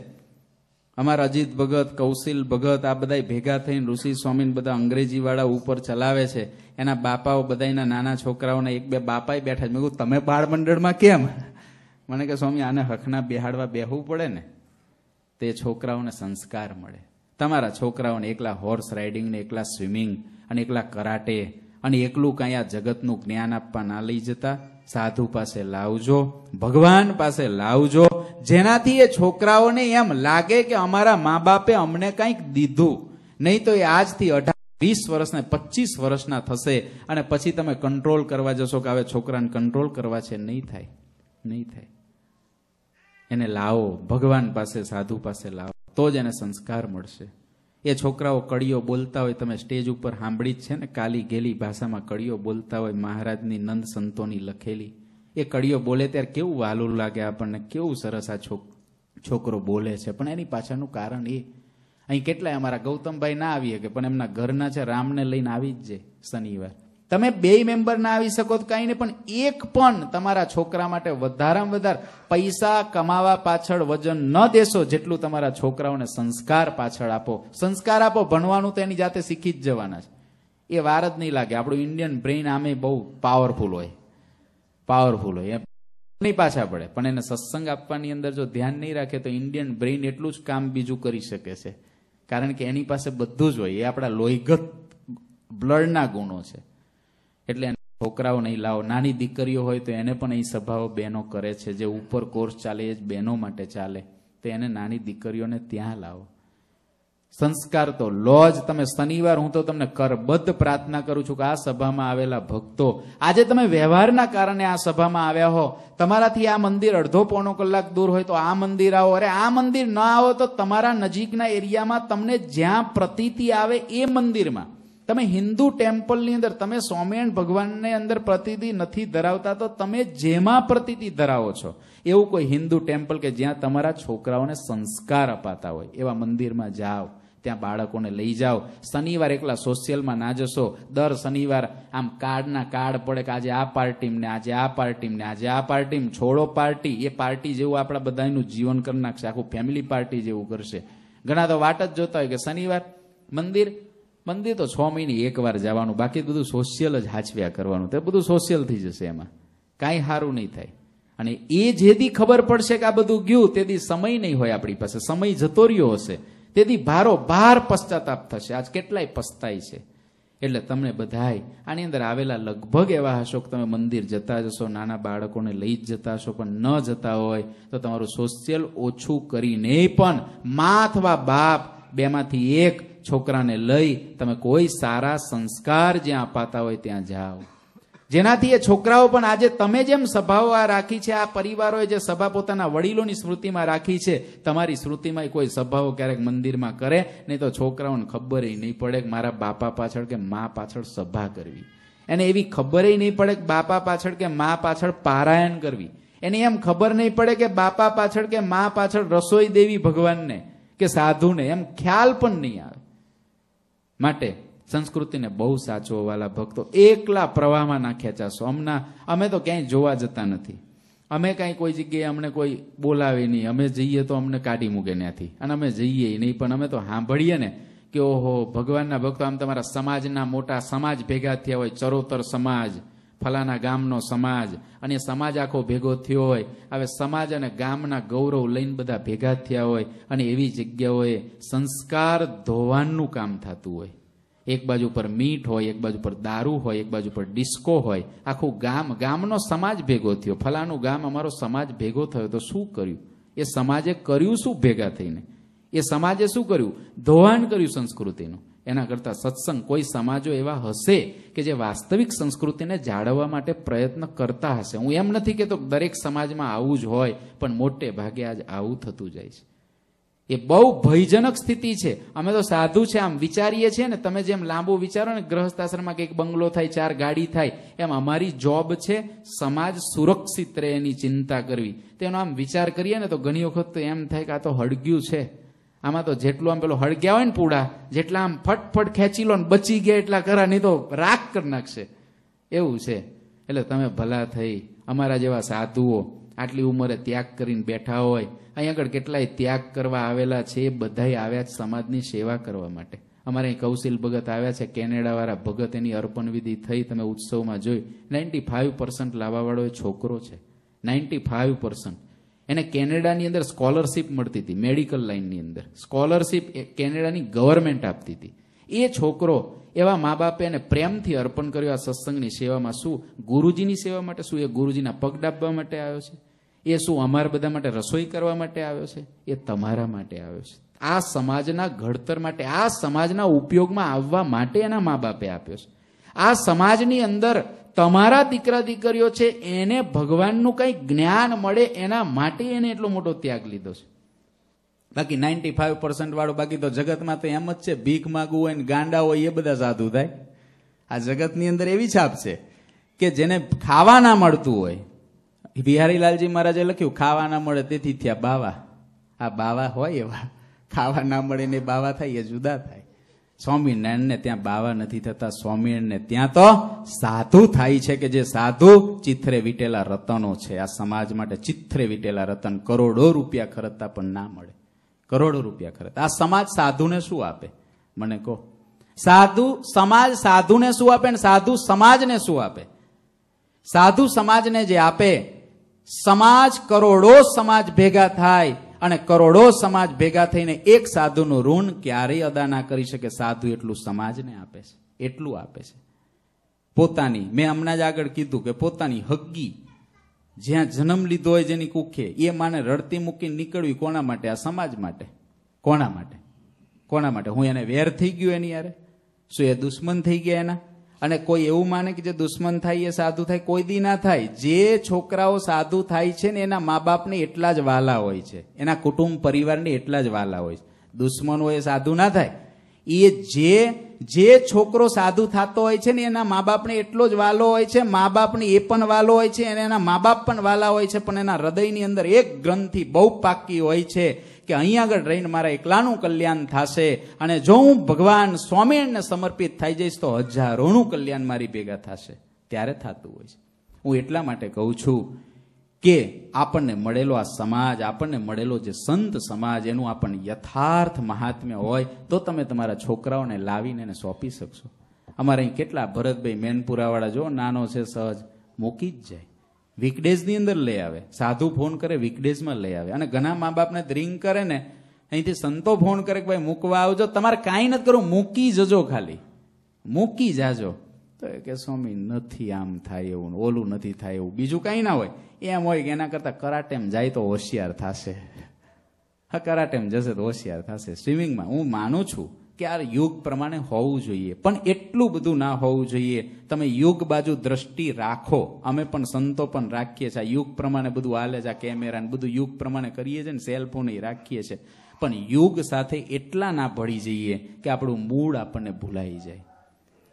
અમારા અજીત ભગત કૌશિલ ભગત આ બધા ભેગા થઈને ઋષિ સ્વામી બધા અંગ્રેજી વાળા ઉપર ચલાવે છે એના બાપાઓ બધાના નાના છોકરાઓને એક બે બાપા બેઠા છે મેં કહ્યું તમે બાળ મંડળમાં કેમ મને કે સ્વામી આને હકના બેહાડવા બેહવું પડે ને તે છોકરાઓને સંસ્કાર મળે તમારા છોકરાઓને એકલા હોર્સ રાઇડિંગ ને એકલા સ્વિમિંગ અને એકલા કરાટે અને એકલું કાંઈ આ જગતનું જ્ઞાન આપવા ના લઈ જતા સાધુ પાસે લાવજો ભગવાન પાસે લાવજો જેનાથી એ છોકરાઓને એમ લાગે કે અમારા મા બાપે અમને કંઈક દીધું નહીં તો એ આજથી અઢાર વીસ વર્ષ ને પચીસ વર્ષના થશે અને પછી તમે કંટ્રોલ કરવા જશો કે હવે છોકરાને કંટ્રોલ કરવા છે નહીં થાય નહીં થાય એને લાવો ભગવાન પાસે સાધુ પાસે લાવો તો જ એને સંસ્કાર મળશે એ છોકરાઓ કડીઓ બોલતા હોય તમે સ્ટેજ ઉપર સાંભળી જ છે ને કાલી ગેલી ભાષામાં કડીઓ બોલતા હોય મહારાજની નંદ સંતોની લખેલી એ કડીઓ બોલે ત્યારે કેવું વાલું લાગે આપણને કેવું સરસ આ છોકરો બોલે છે પણ એની પાછળનું કારણ એ અહીં કેટલાય અમારા ગૌતમભાઈ ના આવી શકે પણ એમના ઘરના છે રામને લઈને આવી જ જાય શનિવાર તમે બે મેમ્બર ના આવી શકો તો કાંઈ નહીં પણ એક પણ તમારા છોકરા માટે વધારામાં વધારે પૈસા કમાવા પાછળ વજન ન દેશો જેટલું તમારા છોકરાઓને સંસ્કાર પાછળ આપો સંસ્કાર આપો ભણવાનું તો એની જાતે શીખી જ જવાના છે એ વાર જ નહીં લાગે આપણું ઇન્ડિયન બ્રેઇન આમે બહુ પાવરફુલ હોય પાવરફુલ હોય નહીં પાછા પડે પણ એને સત્સંગ આપવાની અંદર જો ધ્યાન નહીં રાખે તો ઇન્ડિયન બ્રેઇન એટલું જ કામ બીજું કરી શકે છે કારણ કે એની પાસે બધું જ હોય એ આપણા લોહીગત બ્લડના ગુણો છે એટલે છોકરાઓ નહીં લાવો નાની દીકરીઓ હોય તો એને પણ અહીં સભાઓ બહેનો કરે છે જે ઉપર કોર્સ ચાલે એ જ બહેનો માટે ચાલે તો એને નાની દીકરીઓને ત્યાં લાવો સંસ્કાર તો લો જ તમે શનિવાર હું તો તમને કરબદ્ધ પ્રાર્થના કરું છું કે આ સભામાં આવેલા ભક્તો આજે તમે વ્યવહારના કારણે આ સભામાં આવ્યા હો તમારાથી આ મંદિર અડધો પોણો કલાક દૂર હોય તો આ મંદિર આવો અરે આ મંદિર ન આવો તો તમારા નજીકના એરિયામાં તમને જ્યાં પ્રતીતિ આવે એ મંદિરમાં તમે હિન્દુ ટેમ્પલની અંદર તમે સ્વામિનારાયણ ભગવાનને અંદર પ્રતિથિ નથી ધરાવતા તો તમે જેમાં પ્રતિથિ ધરાવો છો એવું કોઈ હિન્દુ ટેમ્પલ કે જ્યાં તમારા છોકરાઓને સંસ્કાર અપાતા હોય એવા મંદિરમાં જાઓ ત્યાં બાળકોને લઈ જાઓ શનિવાર એકલા સોશિયલમાં ના જશો દર શનિવાર આમ કાર્ડના કાર્ડ પડે કે આજે આ પાર્ટીમને આજે આ પાર્ટીમને આજે આ પાર્ટી છોડો પાર્ટી એ પાર્ટી જેવું આપણા બધાનું જીવન કરી નાખશે આખું ફેમિલી પાર્ટી જેવું કરશે ઘણા તો વાટ જ જોતા હોય કે શનિવાર મંદિર મંદિર તો છ મહિને એકવાર જવાનું બાકી બધું સોશિયલ જ હાચવ્યા કરવાનું તે બધું સોશિયલ થઈ જશે એમાં કાંઈ સારું નહીં થાય અને એ જેથી ખબર પડશે કે આ બધું ગયું તેથી સમય નહીં હોય આપણી પાસે સમય જતો રહ્યો હશે તેથી ભારો ભાર પશ્ચાતાપ થશે આજ કેટલાય પસ્તાય છે એટલે તમને બધાય આની અંદર આવેલા લગભગ એવા હશો કે તમે મંદિર જતા જશો નાના બાળકોને લઈ જ જતા હશો પણ ન જતા હોય તો તમારું સોશિયલ ઓછું કરીને પણ મા અથવા બાપ બેમાંથી એક છોકરાને લઈ તમે કોઈ સારા સંસ્કાર જ્યાં અપાતા હોય ત્યાં જાઓ જેનાથી એ છોકરાઓ પણ આજે તમે જેમ સભાઓ આ રાખી છે આ પરિવારોએ જે સભા પોતાના વડીલોની સ્મૃતિમાં રાખી છે તમારી સ્મૃતિમાં કોઈ સભાઓ ક્યારેક મંદિરમાં કરે નહીં તો છોકરાઓને ખબર નહીં પડે કે મારા બાપા પાછળ કે મા પાછળ સભા કરવી એને એવી ખબર નહીં પડે કે બાપા પાછળ કે મા પાછળ પારાયણ કરવી એની એમ ખબર નહીં પડે કે બાપા પાછળ કે મા પાછળ રસોઈ દેવી ભગવાનને કે સાધુને એમ ખ્યાલ પણ નહીં આવે માટે સંસ્કૃતિને બહુ સાચવવાલા ભક્તો એકલા પ્રવાહમાં નાખ્યા ચાસો અમના અમે તો ક્યાંય જોવા જતા નથી અમે કાંઈ કોઈ જગ્યાએ અમને કોઈ બોલાવે નહીં અમે જઈએ તો અમને કાઢી મૂકે ત્યાંથી અને અમે જઈએ નહીં પણ અમે તો સાંભળીએ ને કે ઓહો ભગવાનના ભક્તો આમ તમારા સમાજના મોટા સમાજ ભેગા થયા હોય ચરોતર સમાજ ફલાના ગામનો સમાજ અને સમાજ આખો ભેગો થયો હોય હવે સમાજ અને ગામના ગૌરવ લઈને બધા ભેગા થયા હોય અને એવી જગ્યાઓએ સંસ્કાર ધોવાનનું કામ થતું હોય એક બાજુ પર મીઠ હોય એક બાજુ પર દારૂ હોય એક બાજુ પર ડિસ્કો હોય આખું ગામ ગામનો સમાજ ભેગો થયો ફલાનું ગામ અમારો સમાજ ભેગો થયો તો શું કર્યું એ સમાજે કર્યું શું ભેગા થઈને એ સમાજે શું કર્યું ધોવાણ કર્યું સંસ્કૃતિનું એના કરતાં સત્સંગ કોઈ સમાજો એવા હશે કે જે વાસ્તવિક સંસ્કૃતિને જાળવવા માટે પ્રયત્ન કરતા હશે હું એમ નથી કહેતો દરેક સમાજમાં આવું જ હોય પણ મોટે ભાગે આજ આવું થતું જાય છે એ બહુ ભયજનક સ્થિતિ છે અમે તો સાધુ છે આમ વિચારીએ છીએ ને તમે જેમ લાંબુ વિચારો ને ગ્રહસ્થાશ્રમમાં કંઈક બંગલો થાય ચાર ગાડી થાય એમ અમારી જોબ છે સમાજ સુરક્ષિત રહે એની ચિંતા કરવી તેનો આમ વિચાર કરીએ ને તો ઘણી વખત તો એમ થાય કે આ તો હડગ્યું છે આમાં તો જેટલું આમ પેલો હળગ્યા હોય ને પૂડા જેટલા આમ ફટફટ ખેંચી લો ને બચી ગયા એટલા કરા નહીં તો રાખ કરી નાખશે એવું છે એટલે તમે ભલા થઈ અમારા જેવા સાધુઓ આટલી ઉંમરે ત્યાગ કરીને બેઠા હોય અહીં આગળ કેટલાય ત્યાગ કરવા આવેલા છે એ બધાય આવ્યા છે સમાજની સેવા કરવા માટે અમારે અહીં કૌશિલ ભગત આવ્યા છે કેનેડાવાળા ભગત એની અર્પણ વિધિ થઈ તમે ઉત્સવમાં જોઈ નાઇન્ટી ફાઇવ પર્સન્ટ લાવવાવાળો એ છોકરો છે નાઇન્ટી ફાઇવ પર્સન્ટ એને કેનેડાની અંદર સ્કોલરશિપ મળતી હતી મેડિકલ લાઇનની અંદર સ્કોલરશિપ કેનેડાની ગવર્મેન્ટ આપતી હતી એ છોકરો એવા મા બાપે એને પ્રેમથી અર્પણ કર્યો આ સત્સંગની સેવામાં શું ગુરુજીની સેવા માટે શું એ ગુરુજીના પગ ડાબવા માટે આવ્યો છે એ શું અમારા બધા માટે રસોઈ કરવા માટે આવ્યો છે એ તમારા માટે આવ્યો છે આ સમાજના ઘડતર માટે આ સમાજના ઉપયોગમાં આવવા માટે એના મા બાપે આપ્યો છે આ સમાજની અંદર તમારા દીકરા દીકરીઓ છે એને ભગવાનનું કંઈ જ્ઞાન મળે એના માટે એને એટલો મોટો ત્યાગ લીધો છે બાકી નાઇન્ટી ફાઈવ પર્સન્ટ વાળું બાકી તો જગતમાં તો એમ જ છે ભીખ માગવું હોય ને ગાંડા હોય એ બધા સાધુ થાય આ જગતની અંદર એવી છાપ છે કે જેને ખાવા ના મળતું હોય બિહારીલાલજી મહારાજે લખ્યું ખાવા ના મળે તેથી થયા બાવા આ બાવા હોય એવા ખાવા ના મળે ને બાવા થાય એ જુદા થાય સ્વામિનારાયણને ત્યાં બાવા નથી થતા સ્વામિનારાયણને ત્યાં તો સાધુ થાય છે કે જે સાધુ ચિત્રે વીટેલા રતનો છે આ સમાજ માટે ચિત્રે વીટેલા રતન કરોડો રૂપિયા ખર્ચતા પણ ના મળે કરોડો રૂપિયા ખરતા આ સમાજ સાધુને શું આપે મને કહો સાધુ સમાજ સાધુને શું આપે ને સાધુ સમાજને શું આપે સાધુ સમાજને જે આપે સમાજ કરોડો સમાજ ભેગા થાય અને કરોડો સમાજ ભેગા થઈને એક સાધુનું ઋણ ક્યારેય અદા ના કરી શકે સાધુ એટલું સમાજને આપે છે એટલું આપે છે પોતાની મેં હમણાં જ આગળ કીધું કે પોતાની હગ્ગી જ્યાં જન્મ લીધો હોય જેની કુખે એ માને રડતી મૂકીને નીકળવી કોના માટે આ સમાજ માટે કોના માટે કોના માટે હું એને વેર થઈ ગયો એની યારે શું એ દુશ્મન થઈ ગયા એના અને કોઈ એવું માને કે જે દુશ્મન થાય એ સાધુ થાય કોઈ દી ના થાય જે છોકરાઓ સાધુ થાય છે ને એના મા બાપને એટલા જ વાલા હોય છે એના કુટુંબ પરિવારને એટલા જ વાલા હોય છે દુશ્મનો એ સાધુ ના થાય એ જે જે છોકરો સાધુ થતો હોય છે ને એના મા બાપને એટલો જ વાલો હોય છે મા બાપને એ પણ વાલો હોય છે અને એના મા બાપ પણ વાલા હોય છે પણ એના હૃદયની અંદર એક ગ્રંથિ બહુ પાકી હોય છે કે અહીંયા આગળ રહીને મારા એકલાનું કલ્યાણ થશે અને જો હું ભગવાન સ્વામિનારાયણને સમર્પિત થઈ જઈશ તો હજારોનું કલ્યાણ મારી ભેગા થશે ત્યારે થતું હોય છે હું એટલા માટે કહું છું કે આપણને મળેલો આ સમાજ આપણને મળેલો જે સંત સમાજ એનું આપણને યથાર્થ મહાત્મ્ય હોય તો તમે તમારા છોકરાઓને લાવીને એને સોંપી શકશો અમારે અહીં કેટલા ભરતભાઈ મેનપુરાવાળા જો નાનો છે સહજ મૂકી જ જાય વીકડેઝની અંદર લઈ આવે સાધુ ફોન કરે વીકડેઝમાં લઈ આવે અને ઘણા મા બાપને ડ્રિંક કરે ને અહીંથી સંતો ફોન કરે કે ભાઈ મૂકવા આવજો તમારે કાંઈ નથી કરવું મૂકી જજો ખાલી મૂકી જાજો તો કે સ્વામી નથી આમ થાય એવું ઓલું નથી થાય એવું બીજું કાંઈ ના હોય એમ હોય કે એના કરતાં કરાટેમ જાય તો હોશિયાર થશે હા કરાટેમ જશે તો હોશિયાર થશે સ્વિમિંગમાં હું માનું છું કે આ યુગ પ્રમાણે હોવું જોઈએ પણ એટલું બધું ના હોવું જોઈએ તમે યુગ બાજુ દ્રષ્ટિ રાખો અમે પણ સંતો પણ રાખીએ છીએ યુગ પ્રમાણે બધું હાલે છે આ કેમેરા ને બધું યુગ પ્રમાણે કરીએ છીએ ને સેલફોન રાખીએ છીએ પણ યુગ સાથે એટલા ના ભળી જઈએ કે આપણું મૂળ આપણને ભૂલાઈ જાય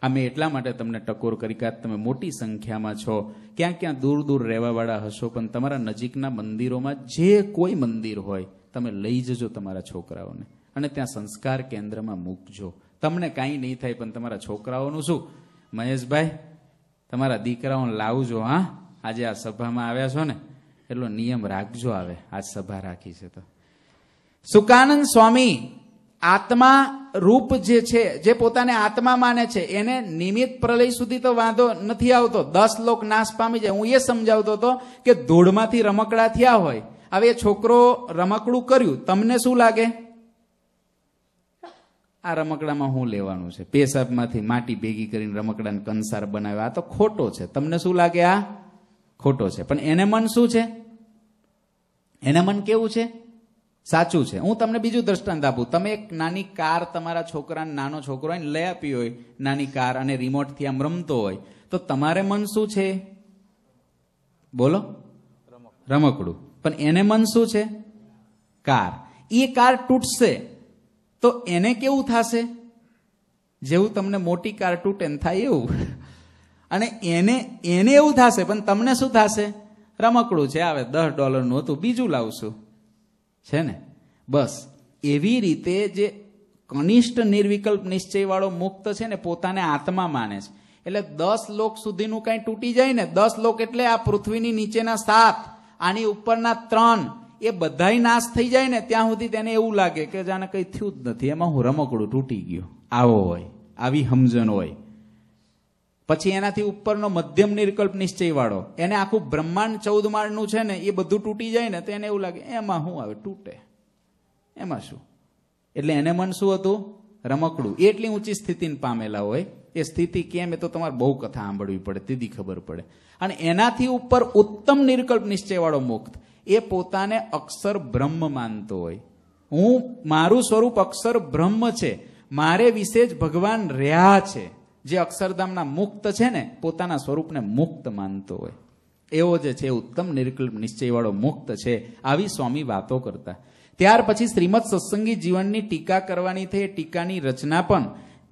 અમે એટલા માટે તમને ટકોર કરી કે તમે મોટી સંખ્યામાં છો ક્યાં ક્યાં દૂર દૂર રહેવાવાળા હશો પણ તમારા નજીકના મંદિરોમાં જે કોઈ મંદિર હોય તમે લઈ જજો તમારા છોકરાઓને અને ત્યાં સંસ્કાર કેન્દ્રમાં મૂકજો તમને કાંઈ નહીં થાય પણ તમારા છોકરાઓનું શું મહેશભાઈ તમારા દીકરાઓને લાવજો હા આજે આ સભામાં આવ્યા છો ને એટલો નિયમ રાખજો આવે આજ સભા રાખી છે તો સુકાનંદ સ્વામી આત્મા રૂપ જે છે જે પોતાને આત્મા માને છે એને નિમિત્ત પ્રલય સુધી તો વાંધો નથી આવતો દસ લોક નાશ પામી જાય હું એ સમજાવતો હતો કે ધૂળમાંથી રમકડા થયા હોય હવે છોકરો રમકડું કર્યું તમને શું લાગે આ રમકડામાં હું લેવાનું છે પેશાબમાંથી માટી ભેગી કરીને રમકડાને કંસાર બનાવ્યા આ તો ખોટો છે તમને શું લાગે આ ખોટો છે પણ એને મન શું છે એને મન કેવું છે સાચું છે હું તમને બીજું દ્રષ્ટાંત આપું તમે એક નાની કાર તમારા છોકરાને નાનો છોકરો હોય લઈ આપી હોય નાની કાર અને રિમોટથી આમ રમતો હોય તો તમારે મન શું છે બોલો રમકડું પણ એને મન શું છે કાર એ કાર તૂટશે તો એને કેવું થશે જેવું તમને મોટી કાર તૂટેન થાય એવું અને એને એને એવું થશે પણ તમને શું થશે રમકડું છે આવે દસ ડોલરનું હતું બીજું લાવશું છે ને બસ એવી રીતે જે કનિષ્ઠ નિર્વિકલ્પ નિશ્ચયવાળો મુક્ત છે ને પોતાને આત્મા માને છે એટલે દસ લોક સુધીનું કાંઈ તૂટી જાય ને દસ લોક એટલે આ પૃથ્વીની નીચેના સાત આની ઉપરના ત્રણ એ બધાય નાશ થઈ જાય ને ત્યાં સુધી તેને એવું લાગે કે જાણે કંઈ થયું જ નથી એમાં હું રમકડું તૂટી ગયું આવો હોય આવી સમજણ હોય પછી એનાથી ઉપરનો મધ્યમ નિર્કલ્પ નિશ્ચય વાળો એને આખું બ્રહ્માંડ ચૌદ માળનું છે ને એ બધું તૂટી જાય ને તો એને એવું લાગે એમાં શું આવે તૂટે એમાં શું એટલે એને મન શું હતું રમકડું એટલી ઊંચી સ્થિતિને પામેલા હોય એ સ્થિતિ કેમ એ તો તમારે બહુ કથા સાંભળવી પડે તીધી ખબર પડે અને એનાથી ઉપર ઉત્તમ નિર્કલ્પ નિશ્ચયવાળો મુક્ત એ પોતાને અક્ષર બ્રહ્મ માનતો હોય હું મારું સ્વરૂપ અક્ષર બ્રહ્મ છે મારે વિશે જ ભગવાન રહ્યા છે જે અક્ષરધામના મુક્ત છે ને પોતાના સ્વરૂપને મુક્ત માનતો હોય એવો જે છે ઉત્તમ નિર્કલ્પ નિશ્ચયવાળો મુક્ત છે આવી સ્વામી વાતો કરતા ત્યાર પછી શ્રીમદ સત્સંગી જીવનની ટીકા કરવાની થઈ એ ટીકાની રચના પણ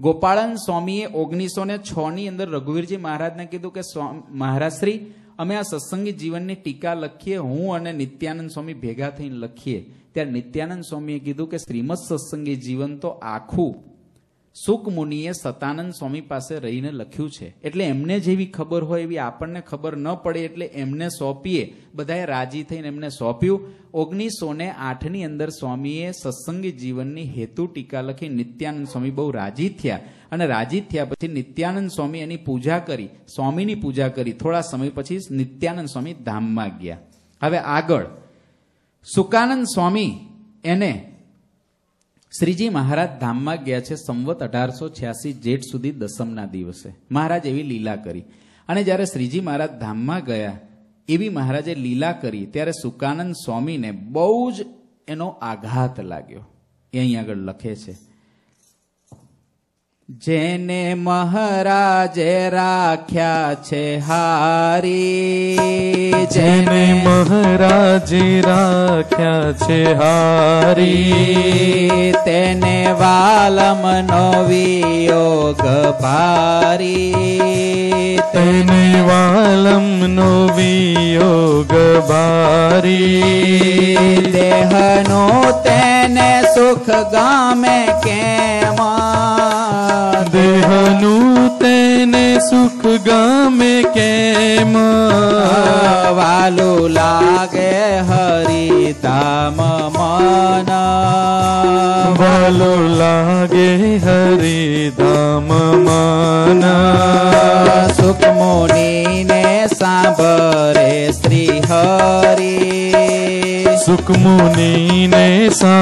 ગોપાળન સ્વામીએ ઓગણીસો ને છની અંદર રઘુવીરજી મહારાજને કીધું કે મહારાજ શ્રી અમે આ સત્સંગી જીવનની ટીકા લખીએ હું અને નિત્યાનંદ સ્વામી ભેગા થઈને લખીએ ત્યારે નિત્યાનંદ સ્વામીએ કીધું કે શ્રીમદ સત્સંગી જીવન તો આખું સુકમુનિએ સતાનંદ સ્વામી પાસે રહીને લખ્યું છે એટલે એમને જેવી ખબર હોય એવી આપણને ખબર ન પડે એટલે એમને સોંપીએ બધાએ રાજી થઈને એમને સોંપ્યું ઓગણીસો ને આઠની અંદર સ્વામીએ સત્સંગી જીવનની હેતુ ટીકા લખી નિત્યાનંદ સ્વામી બહુ રાજી થયા અને રાજી થયા પછી નિત્યાનંદ સ્વામી એની પૂજા કરી સ્વામીની પૂજા કરી થોડા સમય પછી નિત્યાનંદ સ્વામી ધામમાં ગયા હવે આગળ સુકાનંદ સ્વામી એને શ્રીજી મહારાજ ધામમાં ગયા છે સંવત અઢારસો છ્યાસી જેઠ સુધી દસમના દિવસે મહારાજ એવી લીલા કરી અને જ્યારે શ્રીજી મહારાજ ધામમાં ગયા એવી મહારાજે લીલા કરી ત્યારે સુકાનંદ સ્વામીને બહુ જ એનો આઘાત લાગ્યો એ અહીં આગળ લખે છે જેને મહારાજે રાખ્યા છે હારી જેને મહારાજે રાખ્યા છે હારી તેને વાલમ નો વિયોગ ભારી તેને વાલમ નો વિયોગ ભારી દેહનો તેને સુખ ગામે કેમાં सुख गामे के मालो लागे हरि दाम भागे हरि सुख मुनि ने सा श्री हरि मुनि ने सा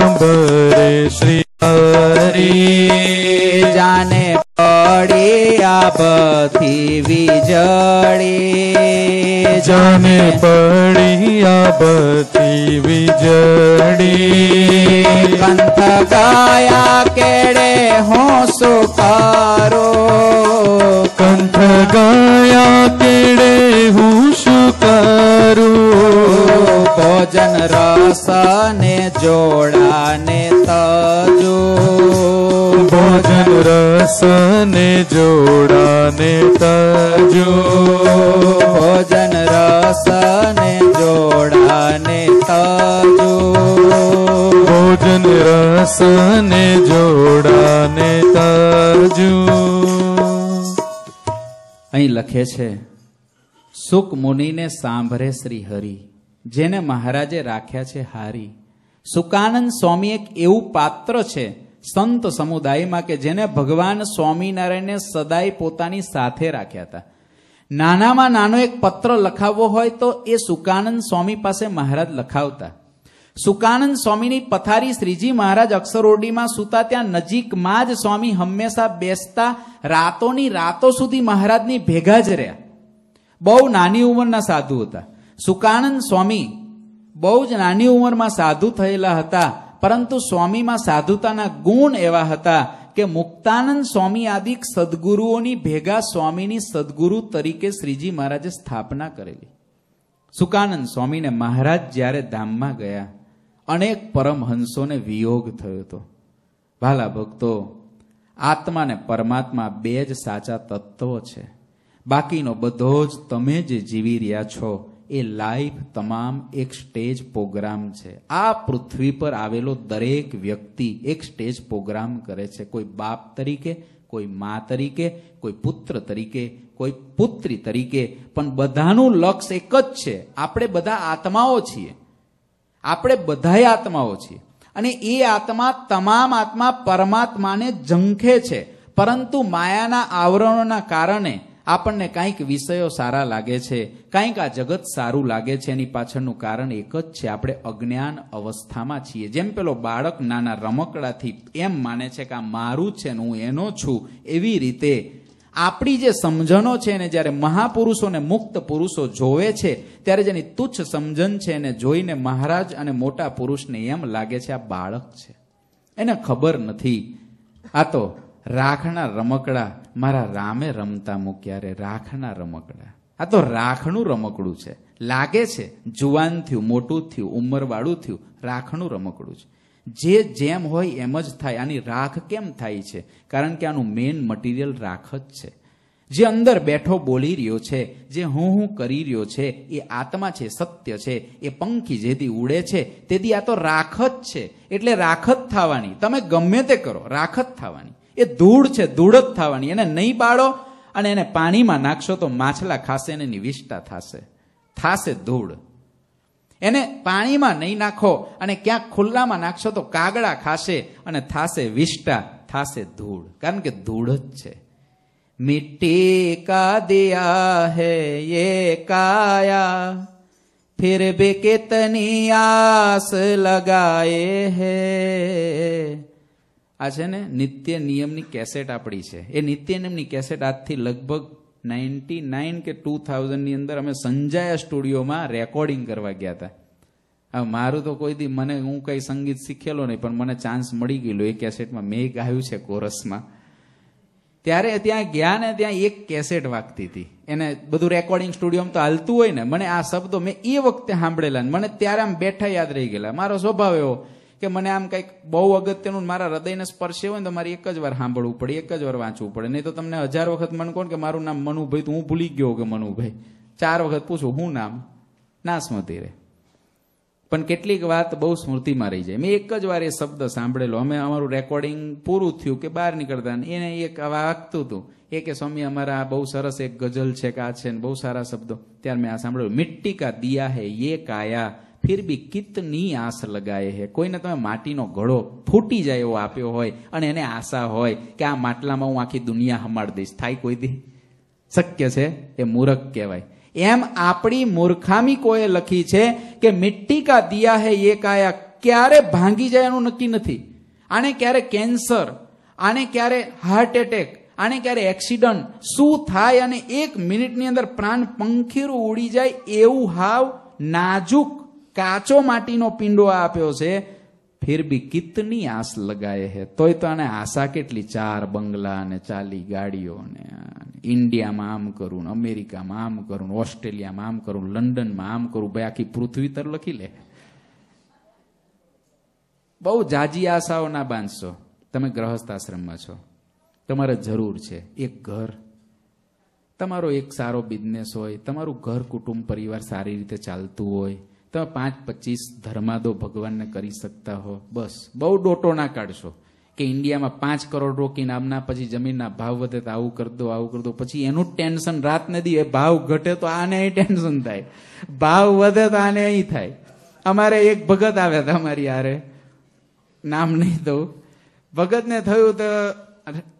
श्री હરી જાને પડે આપથી વીજળે જાને પડી આપથી વીજળી કંત ગાયા કેડે હું સુકારો કંથ ગાયા કેડે હું સુકારું ભોજન રસને જોડાને તજો સઘન રસને જોડાને તજો ભોજન રસને જોડાને તજો ભોજન રસને જોડાને તજો અહીં લખે છે સુખ મુનિને સાંભળે શ્રી હરિ જેને મહારાજે રાખ્યા છે હારી સુકાનંદ સ્વામી એક એવું પાત્ર છે સંત સમુદાયમાં કે જેને ભગવાન સ્વામિનારાયણને સદાય પોતાની સાથે રાખ્યા હતા નાનામાં નાનો એક પત્ર લખાવવો હોય તો એ સુકાનંદ સ્વામી પાસે મહારાજ લખાવતા સુકાનંદ સ્વામીની પથારી શ્રીજી મહારાજ અક્ષરોડીમાં સુતા ત્યાં નજીકમાં જ સ્વામી હંમેશા બેસતા રાતોની રાતો સુધી મહારાજની ભેગા જ રહ્યા બહુ નાની ઉંમરના સાધુ હતા સુકાનંદ સ્વામી બહુ જ નાની ઉંમરમાં સાધુ થયેલા હતા પરંતુ સ્વામીમાં સાધુતાના ગુણ એવા હતા કે મુક્તાનંદ સ્વામી આદિ સદગુરુઓની ભેગા સ્વામીની સદગુરુ તરીકે શ્રીજી મહારાજે સ્થાપના કરેલી સુકાનંદ સ્વામીને મહારાજ જ્યારે ધામમાં ગયા અનેક પરમહંસોને વિયોગ થયો હતો ભાલા ભક્તો આત્મા ને પરમાત્મા બે જ સાચા તત્વો છે બાકીનો બધો જ તમે જે જીવી રહ્યા છો એ લાઈફ તમામ એક સ્ટેજ પ્રોગ્રામ છે આ પૃથ્વી પર આવેલો દરેક વ્યક્તિ એક સ્ટેજ પ્રોગ્રામ કરે છે કોઈ બાપ તરીકે કોઈ મા તરીકે કોઈ પુત્ર તરીકે કોઈ પુત્રી તરીકે પણ બધાનું લક્ષ એક જ છે આપણે બધા આત્માઓ છીએ આપણે બધાય આત્માઓ છીએ અને એ આત્મા તમામ આત્મા પરમાત્માને ઝંખે છે પરંતુ માયાના આવરણોના કારણે આપણને કાંઈક વિષયો સારા લાગે છે કાંઈક આ જગત સારું લાગે છે એની પાછળનું કારણ એક જ છે આપણે અજ્ઞાન અવસ્થામાં છીએ જેમ પેલો બાળક નાના રમકડાથી એમ માને છે કે આ મારું છે ને હું એનો છું એવી રીતે આપણી જે સમજણો છે એને જ્યારે મહાપુરુષોને મુક્ત પુરુષો જોવે છે ત્યારે જેની તુચ્છ સમજણ છે એને જોઈને મહારાજ અને મોટા પુરુષને એમ લાગે છે આ બાળક છે એને ખબર નથી આ તો રાખના રમકડા મારા રામે રમતા મૂક્યા રે રાખના રમકડા આ તો રાખનું રમકડું છે લાગે છે જુવાન થયું મોટું થયું ઉંમરવાળું થયું રાખનું રમકડું છે જે જેમ હોય એમ જ થાય આની રાખ કેમ થાય છે કારણ કે આનું મેઇન મટીરિયલ રાખ જ છે જે અંદર બેઠો બોલી રહ્યો છે જે હું હું કરી રહ્યો છે એ આત્મા છે સત્ય છે એ પંખી જેથી ઉડે છે તેથી આ તો રાખ જ છે એટલે રાખ જ થવાની તમે ગમે તે કરો રાખ જ થવાની એ ધૂળ છે ધૂળ જ થવાની એને નહીં પાડો અને એને પાણીમાં નાખશો તો માછલા ખાશે અને એની વિષ્ટા થશે થાશે ધૂળ એને પાણીમાં નહીં નાખો અને ક્યાંક ખુલ્લામાં નાખશો તો કાગડા ખાશે અને થાશે વિષ્ટા થાશે ધૂળ કારણ કે ધૂળ જ છે મિટ્ટી કા દિયા હે યે કાયા ફિર भी कितनी આસ લગાયે હે આ છે ને નિત્ય નિયમની કેસેટ આપણી છે એ નિત્ય નિયમની કેસેટ આજથી લગભગ નાઇન્ટી નાઇન કે ટુ થાઉઝન્ડની અંદર અમે સંજાયા સ્ટુડિયોમાં રેકોર્ડિંગ કરવા ગયા હતા હવે મારું તો કોઈ દી મને હું કંઈ સંગીત શીખેલો નહીં પણ મને ચાન્સ મળી ગયેલો એ કેસેટમાં મેં ગાયું છે કોરસમાં ત્યારે ત્યાં ગયા ને ત્યાં એક કેસેટ વાગતી હતી એને બધું રેકોર્ડિંગ સ્ટુડિયોમાં તો હાલતું હોય ને મને આ શબ્દો મેં એ વખતે સાંભળેલા મને ત્યારે આમ બેઠા યાદ રહી ગયેલા મારો સ્વભાવ એવો કે મને આમ કંઈક બહુ અગત્યનું મારા હૃદયને સ્પર્શે હોય ને તો મારે એક જ વાર સાંભળવું પડે એક જ વાર વાંચવું પડે નહીં તો તમને હજાર વખત મને કોણ કે મારું નામ મનુભાઈ તો હું ભૂલી ગયો કે મનુભાઈ ચાર વખત પૂછું હું નામ ના સ્મૃતિ રે પણ કેટલીક વાત બહુ સ્મૃતિમાં રહી જાય મેં એક જ વાર એ શબ્દ સાંભળેલો અમે અમારું રેકોર્ડિંગ પૂરું થયું કે બહાર નીકળતા એને એક વાગતું હતું એ કે સ્વામી અમારા બહુ સરસ એક ગઝલ છે કે આ છે ને બહુ સારા શબ્દો ત્યારે મેં આ સાંભળ્યું મિટ્ટી કા દિયા હે યે કાયા ફિર બી કિતની આસ લગાએ હે કોઈને તમે માટીનો ઘડો ફૂટી જાય એવો આપ્યો હોય અને એને આશા હોય કે આ માટલામાં હું આખી દુનિયા હમાડ દઈશ થાય કોઈ દી શક્ય છે એ મૂરખ કહેવાય એમ આપણી મૂર્ખામી કોએ લખી છે કે મિટ્ટી કા દિયા હે એ કાયા ક્યારે ભાંગી જાય એનું નક્કી નથી આને ક્યારે કેન્સર આને ક્યારે હાર્ટ એટેક આને ક્યારે એક્સિડન્ટ શું થાય અને એક મિનિટની અંદર પ્રાણ પંખીરું ઉડી જાય એવું હાવ નાજુક કાચો માટીનો પિંડો આપ્યો છે ફિર બી કિતની આશ લગાય હે તોય તો આને આશા કેટલી ચાર બંગલા ને ચાલી ગાડીઓ ને ઇન્ડિયામાં આમ કરું ને અમેરિકામાં આમ કરું ઓસ્ટ્રેલિયામાં આમ કરું લંડનમાં આમ કરું ભાઈ આખી પૃથ્વી તર લખી લે બહુ જાજી આશાઓ ના બાંધશો તમે ગ્રહસ્થ આશ્રમમાં છો તમારે જરૂર છે એક ઘર તમારો એક સારો બિઝનેસ હોય તમારું ઘર કુટુંબ પરિવાર સારી રીતે ચાલતું હોય તો પાંચ પચીસ ધર્માદો ભગવાનને કરી શકતા હો બસ બહુ ડોટો ના કાઢશો કે ઇન્ડિયામાં પાંચ કરોડ રોકી નામના પછી જમીનના ભાવ વધે તો આવું કરતો આવું કરી પછી એનું ટેન્શન રાત નદી ભાવ ઘટે તો આને અહીં ટેન્શન થાય ભાવ વધે તો આને અહીં થાય અમારે એક ભગત આવ્યા હતા અમારી યારે નામ નહીં દઉં ભગતને થયું તો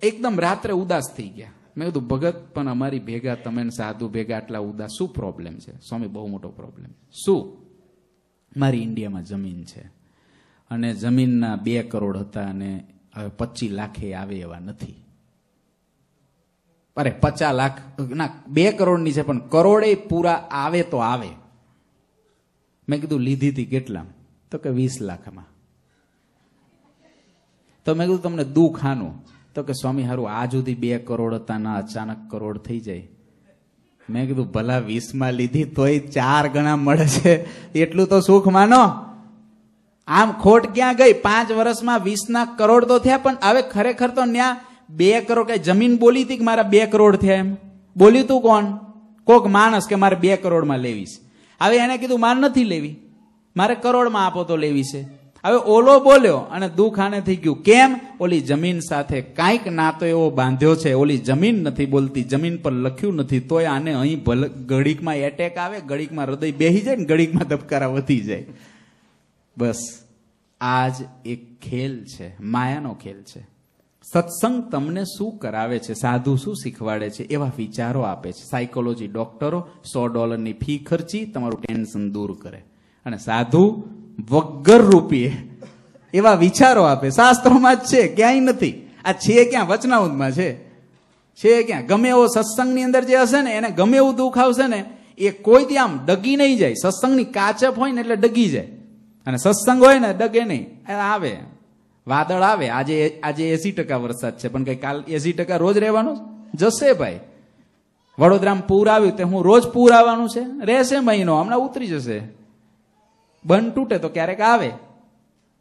એકદમ રાત્રે ઉદાસ થઈ ગયા મેં કીધું ભગત પણ અમારી ભેગા તમે સાધુ ભેગા આટલા ઉદાસ શું પ્રોબ્લેમ છે સ્વામી બહુ મોટો પ્રોબ્લેમ શું મારી ઇન્ડિયામાં જમીન છે અને જમીનના બે કરોડ હતા અને હવે પચીસ લાખે આવે એવા નથી અરે પચાસ લાખ ના બે કરોડની છે પણ કરોડે પૂરા આવે તો આવે મેં કીધું લીધી હતી કેટલા તો કે વીસ લાખમાં તો મેં કીધું તમને દુઃખ આનું તો કે સ્વામી હારું આ સુધી બે કરોડ હતા ના અચાનક કરોડ થઈ જાય મેં કીધું ભલા વીસમાં લીધી તોય ચાર ગણા મળે છે એટલું તો સુખ માનો આમ ખોટ ક્યાં ગઈ પાંચ વર્ષમાં વીસના કરોડ તો થયા પણ હવે ખરેખર તો ત્યાં બે કરોડ કઈ જમીન બોલી હતી કે મારા બે કરોડ થયા એમ બોલ્યું તું કોણ કોક માણસ કે મારે બે કરોડમાં લેવી છે હવે એને કીધું મારે નથી લેવી મારે કરોડમાં આપો તો લેવી છે હવે ઓલો બોલ્યો અને દુઃખ આને થઈ ગયું કેમ ઓલી જમીન સાથે કાંઈક નાતો એવો બાંધ્યો છે ઓલી જમીન નથી બોલતી જમીન પર લખ્યું નથી તોય આને અહીં ભલ ઘડીકમાં એટેક આવે ઘડીકમાં હૃદય બેહી જાય ને ઘડીકમાં ધબકારા વધી જાય બસ આજ એક ખેલ છે માયાનો ખેલ છે સત્સંગ તમને શું કરાવે છે સાધુ શું શીખવાડે છે એવા વિચારો આપે છે સાયકોલોજી ડોક્ટરો સો ડોલરની ફી ખર્ચી તમારું ટેન્શન દૂર કરે અને સાધુ વગર રૂપીએ એવા વિચારો આપે શાસ્ત્રોમાં જ છે ક્યાંય નથી આ છે ક્યાં વચનાઉદમાં છે છે ક્યાં ગમે એવો સત્સંગની અંદર જે હશે ને એને ગમે એવું દુઃખ આવશે ને એ કોઈ ત્યાં આમ ડગી નહીં જાય સત્સંગની કાચપ હોય ને એટલે ડગી જાય અને સત્સંગ હોય ને ડગે નહીં આવે વાદળ આવે આજે આજે એસી ટકા વરસાદ છે પણ કઈ કાલ એસી ટકા રોજ રહેવાનું જશે ભાઈ વડોદરામાં પૂર આવ્યું તે હું રોજ પૂર આવવાનું છે રહેશે મહિનો હમણાં ઉતરી જશે બન તૂટે તો ક્યારેક આવે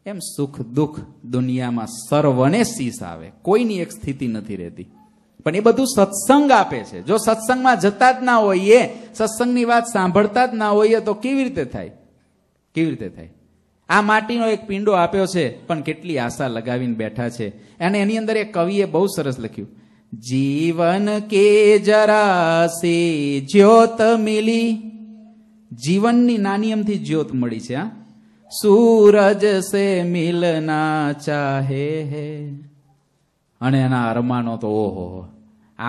એમ સુખ દુઃખ દુનિયામાં સર્વને શીશ આવે કોઈની એક સ્થિતિ નથી રહેતી પણ એ બધું સત્સંગ આપે છે જો સત્સંગમાં જતા જ ના હોઈએ સત્સંગની વાત સાંભળતા જ ના હોઈએ તો કેવી રીતે થાય કેવી રીતે થાય આ માટીનો એક પિંડો આપ્યો છે પણ કેટલી આશા લગાવીને બેઠા છે અને એની અંદર એક કવિએ બહુ સરસ લખ્યું જીવન કે જરા સે જ્યોત મિલી જીવનની નાની એમથી જ્યોત મળી છે આ સૂરજ સે મિલના ચાહે હે અને એના અરમાનો તો ઓહો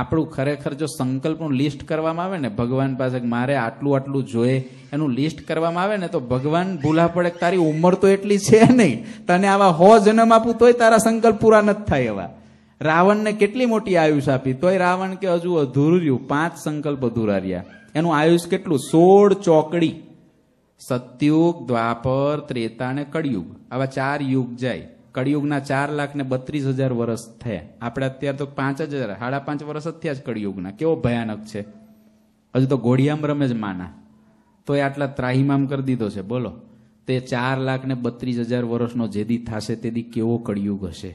આપણું ખરેખર જો સંકલ્પનું લિસ્ટ કરવામાં આવે ને ભગવાન પાસે મારે આટલું આટલું જોઈએ એનું લિસ્ટ કરવામાં આવે ને તો ભગવાન ભૂલા પડે તારી ઉંમર તો એટલી છે નહીં તને આવા હો જન્મ આપું તોય તારા સંકલ્પ પૂરા નથી થાય એવા રાવણને કેટલી મોટી આયુષ આપી તોય રાવણ કે હજુ અધૂરું રહ્યું પાંચ સંકલ્પ અધૂરા રહ્યા એનું આયુષ કેટલું સોળ ચોકડી સતયુગ દ્વાપર ત્રેતા અને કળિયુગ આવા ચાર યુગ જાય કળિયુગના ચાર લાખ ને બત્રીસ હજાર વર્ષ થયા આપણે અત્યારે તો પાંચ જ હજાર સાડા પાંચ વર્ષ જ થયા જ કળિયુગના કેવો ભયાનક છે હજુ તો ઘોડિયામ રમે જ માના તો એ આટલા ત્રાહીમામ કરી દીધો છે બોલો તે ચાર લાખ ને બત્રીસ હજાર વર્ષનો જેદી થશે તેદી કેવો કળિયુગ હશે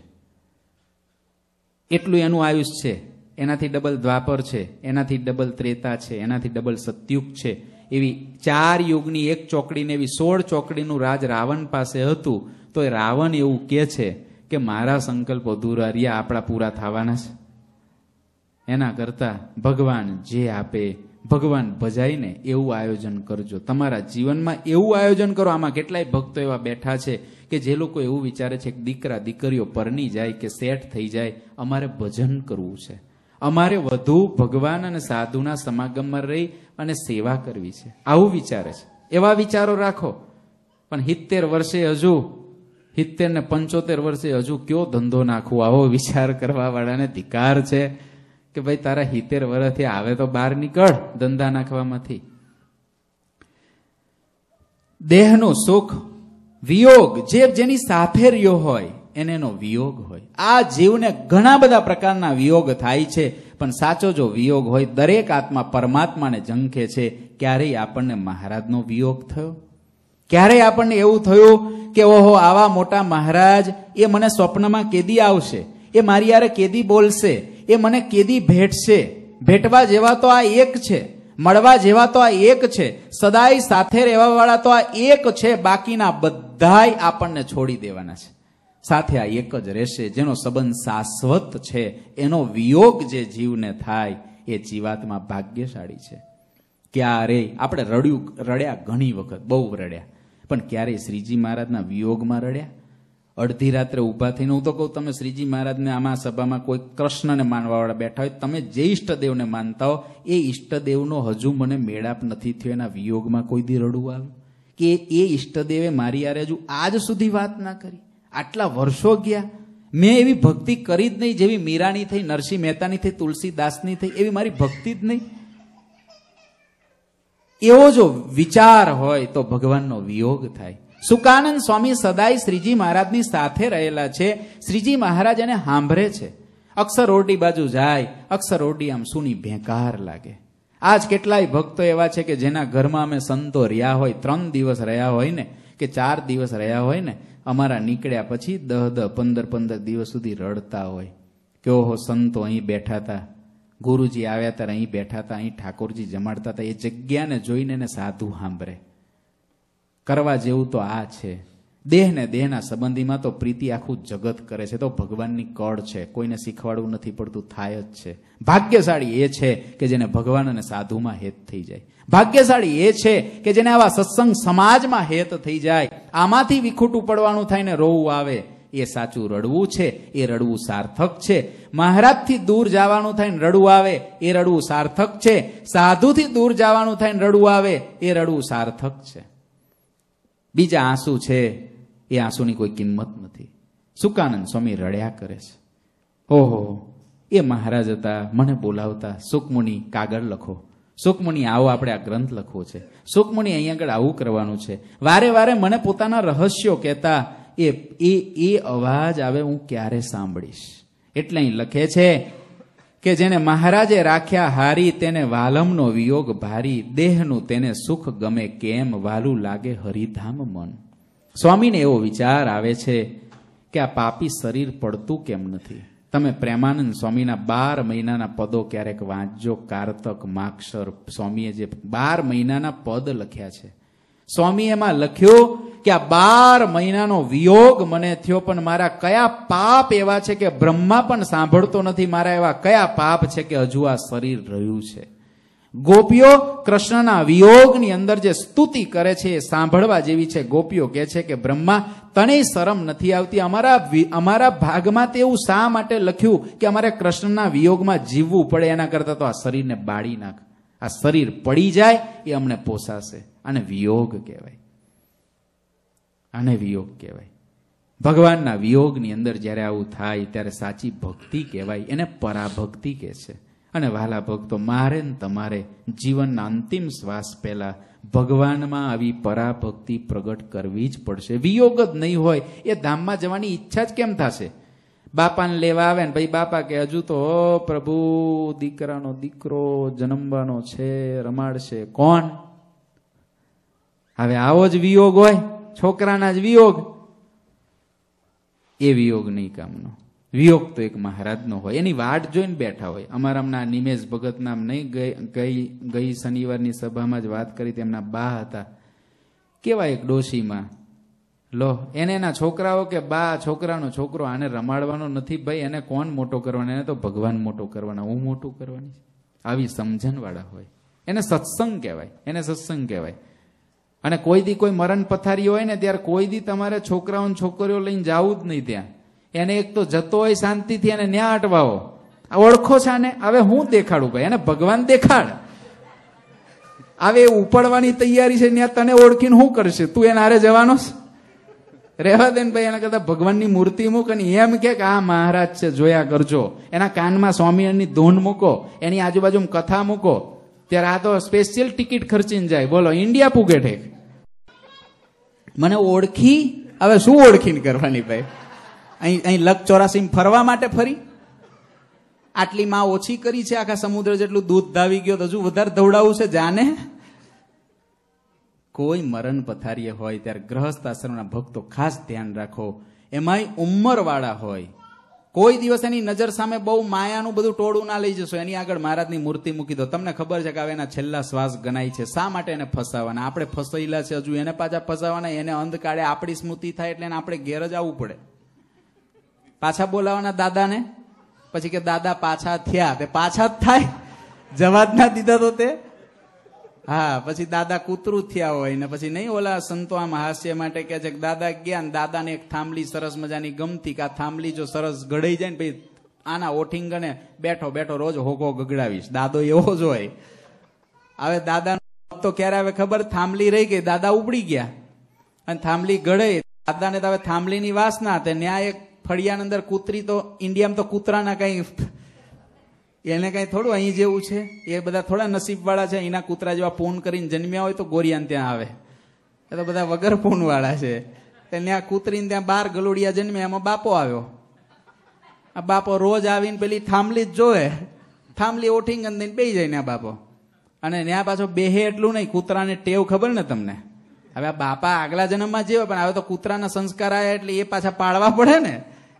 એટલું એનું આયુષ છે એનાથી ડબલ દ્વાપર છે એનાથી ડબલ ત્રેતા છે એનાથી ડબલ સત્યુગ છે એવી ચાર યુગની એક ચોકડીને એવી સોળ ચોકડીનું રાજ રાવણ પાસે હતું તો એ રાવણ એવું કે છે કે મારા સંકલ્પ અધૂરા આપણા પૂરા થવાના છે એના કરતા ભગવાન જે આપે ભગવાન ભજાઈને એવું આયોજન કરજો તમારા જીવનમાં એવું આયોજન કરો આમાં કેટલાય ભક્તો એવા બેઠા છે કે જે લોકો એવું વિચારે છે કે દીકરા દીકરીઓ પરની જાય કે સેટ થઈ જાય અમારે ભજન કરવું છે અમારે વધુ ભગવાન અને સાધુના સમાગમમાં રહી અને સેવા કરવી છે આવું વિચારે છે એવા વિચારો રાખો પણ હિત્તેર વર્ષે હજુ હિત્તેર ને પંચોતેર વર્ષે હજુ કયો ધંધો નાખવો આવો વિચાર કરવા વાળાને ધિકાર છે કે ભાઈ તારા હિત્તેર વર્ષથી આવે તો બહાર નીકળ ધંધા નાખવામાંથી દેહનો સુખ વિયોગ જે જેની સાથે રહ્યો હોય એને એનો વિયોગ હોય આ જીવને ઘણા બધા પ્રકારના વિયોગ થાય છે પણ સાચો જો વિયોગ હોય દરેક આત્મા પરમાત્માને ઝંખે છે ક્યારેય આપણને મહારાજનો વિયોગ થયો ક્યારેય આપણને એવું થયું કે ઓહો આવા મોટા મહારાજ એ મને સ્વપ્નમાં કેદી આવશે એ મારી યારે કેદી બોલશે એ મને કેદી ભેટશે ભેટવા જેવા તો આ એક છે મળવા જેવા તો આ એક છે સદાય સાથે રહેવા વાળા તો આ એક છે બાકીના બધાય આપણને છોડી દેવાના છે સાથે આ એક જ રહેશે જેનો સંબંધ શાશ્વત છે એનો વિયોગ જે જીવને થાય એ જીવાતમાં ભાગ્યશાળી છે ક્યારે આપણે રડ્યું રડ્યા ઘણી વખત બહુ રડ્યા પણ ક્યારેય શ્રીજી મહારાજના વિયોગમાં રડ્યા અડધી રાત્રે ઊભા થઈને હું તો કહું તમે શ્રીજી મહારાજને આમાં સભામાં કોઈ કૃષ્ણને માનવાવાળા બેઠા હોય તમે જે ઈષ્ટદેવને માનતા હો એ ઈષ્ટદેવનો હજુ મને મેળાપ નથી થયો એના વિયોગમાં કોઈ દી રડવું આવ્યું કે એ ઈષ્ટદેવે મારી યારે હજુ આજ સુધી વાત ના કરી આટલા વર્ષો ગયા મેં એવી ભક્તિ કરી જ નહીં જેવી મીરાની થઈ નરસિંહ મહેતાની થઈ તુલસીદાસની થઈ એવી મારી ભક્તિ જ નહીં એવો જો વિચાર હોય તો ભગવાનનો વિયોગ થાય સુકાનંદ સ્વામી સદાય શ્રીજી મહારાજની સાથે રહેલા છે શ્રીજી મહારાજ એને સાંભળે છે અક્ષર ઓરડી બાજુ જાય અક્ષર ઓરડી આમ સુની ભેંકાર લાગે આજ કેટલાય ભક્તો એવા છે કે જેના ઘરમાં અમે સંતો રહ્યા હોય ત્રણ દિવસ રહ્યા હોય ને કે ચાર દિવસ રહ્યા હોય ને અમારા નીકળ્યા પછી દહ દહ પંદર પંદર દિવસ સુધી રડતા હોય કે ઓહો સંતો અહીં બેઠા હતા ગુરુજી આવ્યા ત્યારે અહીં બેઠા હતા અહીં ઠાકોરજી જમાડતા હતા એ જગ્યાને જોઈને એને સાધુ સાંભળે કરવા જેવું તો આ છે દેહ ને દેહના સંબંધીમાં તો પ્રીતિ આખું જગત કરે છે તો ભગવાનની કળ છે કોઈને શીખવાડવું નથી પડતું થાય જ છે ભાગ્યશાળી એ છે કે જેને ભગવાન અને સાધુમાં હેત થઈ જાય ભાગ્યશાળી એ છે કે જેને આવા સત્સંગ સમાજમાં હેત થઈ જાય આમાંથી વિખૂટું પડવાનું થાય ને રોવું આવે એ સાચું રડવું છે એ રડવું સાર્થક છે મહારાજથી દૂર જવાનું થાય ને રડવું આવે એ રડવું સાર્થક છે સાધુથી દૂર જવાનું થાય ને રડવું આવે એ રડવું સાર્થક છે બીજા આંસુ છે એ આંસુની કોઈ કિંમત નથી સુકાનંદ સ્વામી રડ્યા કરે છે ઓહો એ મહારાજ હતા મને બોલાવતા સુકમુનિ કાગળ લખો સુકમુનિ આવો આપણે આ ગ્રંથ લખવો છે સુકમુનિ અહીંયા આગળ આવું કરવાનું છે વારે વારે મને પોતાના રહસ્યો કહેતા એ એ એ અવાજ આવે હું ક્યારે સાંભળીશ એટલે અહીં લખે છે કે જેને મહારાજે રાખ્યા હારી તેને વાલમનો વિયોગ ભારી દેહનું તેને સુખ ગમે કેમ વાલું લાગે હરિધામ મન સ્વામીને એવો વિચાર આવે છે કે આ પાપી શરીર પડતું કેમ નથી તમે પ્રેમાનંદ સ્વામીના બાર મહિનાના પદો ક્યારેક વાંચજો કારતક માક્ષર સ્વામીએ જે બાર મહિનાના પદ લખ્યા છે સ્વામી એમાં લખ્યો કે આ બાર મહિનાનો વિયોગ મને થયો પણ મારા કયા પાપ એવા છે કે બ્રહ્મા પણ સાંભળતો નથી મારા એવા કયા પાપ છે કે હજુ આ શરીર રહ્યું છે ગોપીઓ કૃષ્ણના વિયોગની અંદર જે સ્તુતિ કરે છે એ સાંભળવા જેવી છે ગોપીઓ કહે છે કે બ્રહ્મા તને શરમ નથી આવતી અમારા અમારા ભાગમાં તે એવું શા માટે લખ્યું કે અમારે કૃષ્ણના વિયોગમાં જીવવું પડે એના કરતાં તો આ શરીરને બાળી નાખ આ શરીર પડી જાય એ અમને પોસાશે અને વિયોગ કહેવાય અને વિયોગ કહેવાય ભગવાનના વિયોગની અંદર જ્યારે આવું થાય ત્યારે સાચી ભક્તિ કહેવાય એને પરાભક્તિ કહે છે અને વાલા ભક્તો મારે ને તમારે જીવનના અંતિમ શ્વાસ પહેલા ભગવાનમાં આવી પરાભક્તિ પ્રગટ કરવી જ પડશે વિયોગ જ નહીં હોય એ ધામમાં જવાની ઈચ્છા જ કેમ થશે બાપાને લેવા આવે ને ભાઈ બાપા કે હજુ તો પ્રભુ દીકરાનો દીકરો જન્મવાનો છે રમાડશે કોણ હવે આવો જ વિયોગ હોય છોકરાના જ વિયોગ એ વિયોગ નહીં કામનો વિયોગ તો એક મહારાજનો હોય એની વાટ જોઈને બેઠા હોય અમારા હમણાં નિમેશ ભગત નામ નહીં ગઈ ગઈ શનિવારની સભામાં જ વાત કરી તેમના બા હતા કેવા એક ડોશીમાં લો એને એના છોકરાઓ કે બા છોકરાનો છોકરો આને રમાડવાનો નથી ભાઈ એને કોણ મોટો કરવાનો એને તો ભગવાન મોટો કરવાનો હું મોટું કરવાની આવી સમજણવાળા હોય એને સત્સંગ કહેવાય એને સત્સંગ કહેવાય અને કોઈ દી કોઈ મરણ પથારી હોય ને ત્યારે કોઈ દી તમારે છોકરાઓ છોકરીઓ લઈને જવું જ નહીં ત્યાં એને એક તો જતો હોય શાંતિથી એને ન્યા અટવાવો આ ઓળખો છે ને હવે હું દેખાડું ભાઈ એને ભગવાન દેખાડ આવે ઉપાડવાની તૈયારી છે ત્યાં તને ઓળખીને શું કરશે તું એને હારે જવાનો રહેવા દે ને ભાઈ એના કરતા ભગવાનની મૂર્તિ મૂક અને એમ કે આ મહારાજ છે જોયા કરજો એના કાનમાં સ્વામિનારાયણની ધૂન મૂકો એની આજુબાજુ કથા મૂકો ત્યારે આ તો સ્પેશિયલ ટિકિટ ખર્ચીને જાય બોલો ઇન્ડિયા પુગેટ મને ઓળખી હવે શું ઓળખીને કરવાની ભાઈ અહીં અહીં લક ચોરાસી ફરવા માટે ફરી આટલી માં ઓછી કરી છે આખા સમુદ્ર જેટલું દૂધ ધાવી ગયો હજુ વધારે દવડાવું છે જાને કોઈ મરણ પથારીએ હોય ત્યારે ગ્રહસ્થ આશ્રમના ભક્તો ખાસ ધ્યાન રાખો એમાંય ઉંમરવાળા હોય કોઈ દિવસ એની નજર સામે બહુ માયાનું બધું ટોળું ના લઈ જશો એની આગળ મહારાજની મૂર્તિ મૂકી દો તમને ખબર છે કે હવે એના છેલ્લા શ્વાસ ગણાય છે શા માટે એને ફસાવાના આપણે ફસાયેલા છે હજુ એને પાછા ફસાવાના એને અંધકાળે આપણી સ્મૃતિ થાય એટલે એને આપણે ઘેર જ આવવું પડે પાછા બોલાવાના દાદાને પછી કે દાદા પાછા થયા તે પાછા જ થાય જવા જ ના દીધા તો તે હા પછી દાદા કૂતરું થયા હોય ને પછી નહીં ઓલા સંતો આમ હાસ્ય માટે કે છે દાદા ગયા ને દાદાને એક થાંભલી સરસ મજાની ગમતી કે આ થાંભલી જો સરસ ગળાઈ જાય ને પછી આના ઓઠિંગને બેઠો બેઠો રોજ હોગો ગગડાવીશ દાદો એવો જ હોય હવે દાદા તો ક્યારે હવે ખબર થાંભલી રહી ગઈ દાદા ઉપડી ગયા અને થાંભલી ગળે દાદાને તો હવે થાંભલીની વાસના તે ત્યાં એક ફળિયાની અંદર કૂતરી તો ઇન્ડિયામાં તો કૂતરાના કાંઈ એને કાંઈ થોડું અહીં જેવું છે એ બધા થોડા નસીબવાળા છે અહીંના કૂતરા જેવા ફોન કરીને જન્મ્યા હોય તો ગોરિયાને ત્યાં આવે એ તો બધા વગર પૂનવાળા છે ત્યાં કૂતરીને ત્યાં બાર ગલોડિયા જન્મ્યા એમાં બાપો આવ્યો આ બાપો રોજ આવીને પેલી થાંભલી જ જોવે થાંભલી ઓઠીંગ અને બેસી જાય આ બાપો અને ત્યાં પાછો બેહે એટલું નહીં કૂતરાને ટેવ ખબર ને તમને હવે આ બાપા આગલા જન્મમાં જેવા પણ હવે તો કૂતરાના સંસ્કાર આવ્યા એટલે એ પાછા પાળવા પડે ને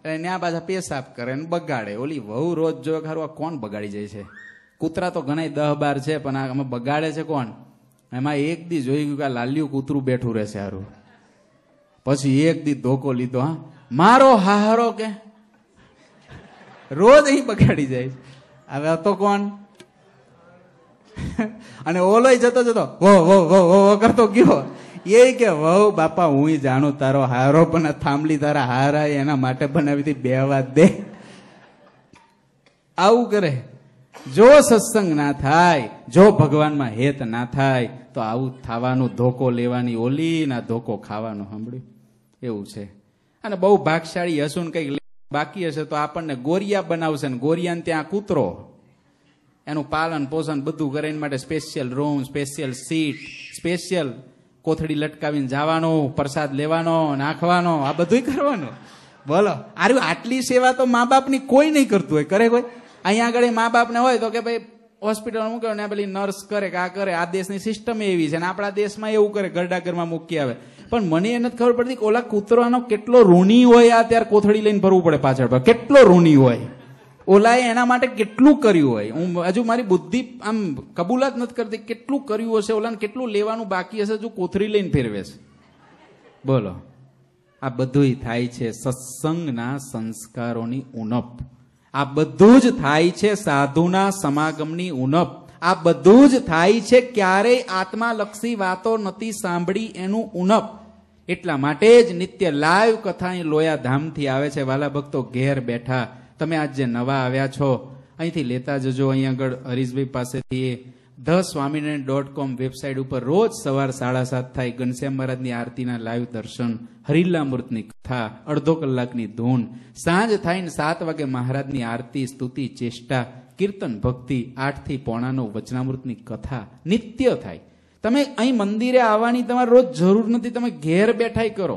અને ત્યાં પાછા પેશાબ કરે ને બગાડે ઓલી વહુ રોજ જો ખારું આ કોણ બગાડી જાય છે કૂતરા તો ઘણા દહ બાર છે પણ આ અમે બગાડે છે કોણ એમાં એક દી જોઈ ગયું કે આ લાલ્યું કૂતરું બેઠું રહેશે સારું પછી એક દી ધોકો લીધો હા મારો હારો કે રોજ અહીં બગાડી જાય હવે હતો કોણ અને ઓલોય જતો જતો વો વો વો વો કરતો ગયો એ કે વહુ બાપા હું જાણું તારો હારો પણ થાંભલી તારા હારા એના માટે બનાવી હતી બે વાત દે આવું કરે જો સત્સંગ ના થાય જો ભગવાનમાં હેત ના થાય તો આવું થવાનું ધોકો લેવાની ઓલી ના ધોકો ખાવાનું સાંભળ્યું એવું છે અને બહુ ભાગશાળી હસુન કંઈક બાકી હશે તો આપણને ગોરિયા બનાવશે ને ગોરિયાને ત્યાં કૂતરો એનું પાલન પોષણ બધું કરે એના માટે special room special seat special કોથળી લટકાવીને જવાનો પ્રસાદ લેવાનો નાખવાનો આ બધું કરવાનું બોલો આરું આટલી સેવા તો મા બાપની કોઈ નહીં કરતું હોય કરે કોઈ અહીંયા આગળ મા બાપને હોય તો કે ભાઈ હોસ્પિટલ મૂક્યો ને પેલી નર્સ કરે કે આ કરે આ દેશની સિસ્ટમ એવી છે ને આપણા દેશમાં એવું કરે ઘરમાં મૂકી આવે પણ મને એ નથી ખબર પડતી કે ઓલા કૂતરાનો કેટલો ઋણી હોય આ ત્યારે કોથળી લઈને ભરવું પડે પાછળ કેટલો ઋણી હોય ઓલાએ એના માટે કેટલું કર્યું હોય હું હજુ મારી બુદ્ધિ આમ કબૂલાત નથી કરતી કેટલું કર્યું હશે ઓલાને કેટલું લેવાનું બાકી હશે જો કોથરી લઈને ફેરવેશ બોલો આ બધું થાય છે સત્સંગના સંસ્કારોની ઉણપ આ બધું જ થાય છે સાધુના સમાગમની ઉણપ આ બધું જ થાય છે ક્યારેય આત્માલક્ષી વાતો નથી સાંભળી એનું ઉણપ એટલા માટે જ નિત્ય લાઈવ કથા લોયા ધામથી આવે છે વાલા ભક્તો ઘેર બેઠા તમે આજ જે નવા આવ્યા છો અહીંથી લેતા જજો અહીં આગળ હરીશભાઈ પાસેથી એ the Swaminarayan dot com website ઉપર રોજ સવાર સાડા સાત થાય ઘનશ્યામ મહારાજની આરતીના લાઈવ દર્શન હરિલામૃતની કથા અડધો કલાકની ધૂન સાંજ થાય ને સાત વાગે મહારાજની આરતી સ્તુતિ ચેષ્ટા કીર્તન ભક્તિ આઠથી પોણાનો વચનામૃતની કથા નિત્ય થાય તમે અહીં મંદિરે આવવાની તમારે રોજ જરૂર નથી તમે ઘેર બેઠાય કરો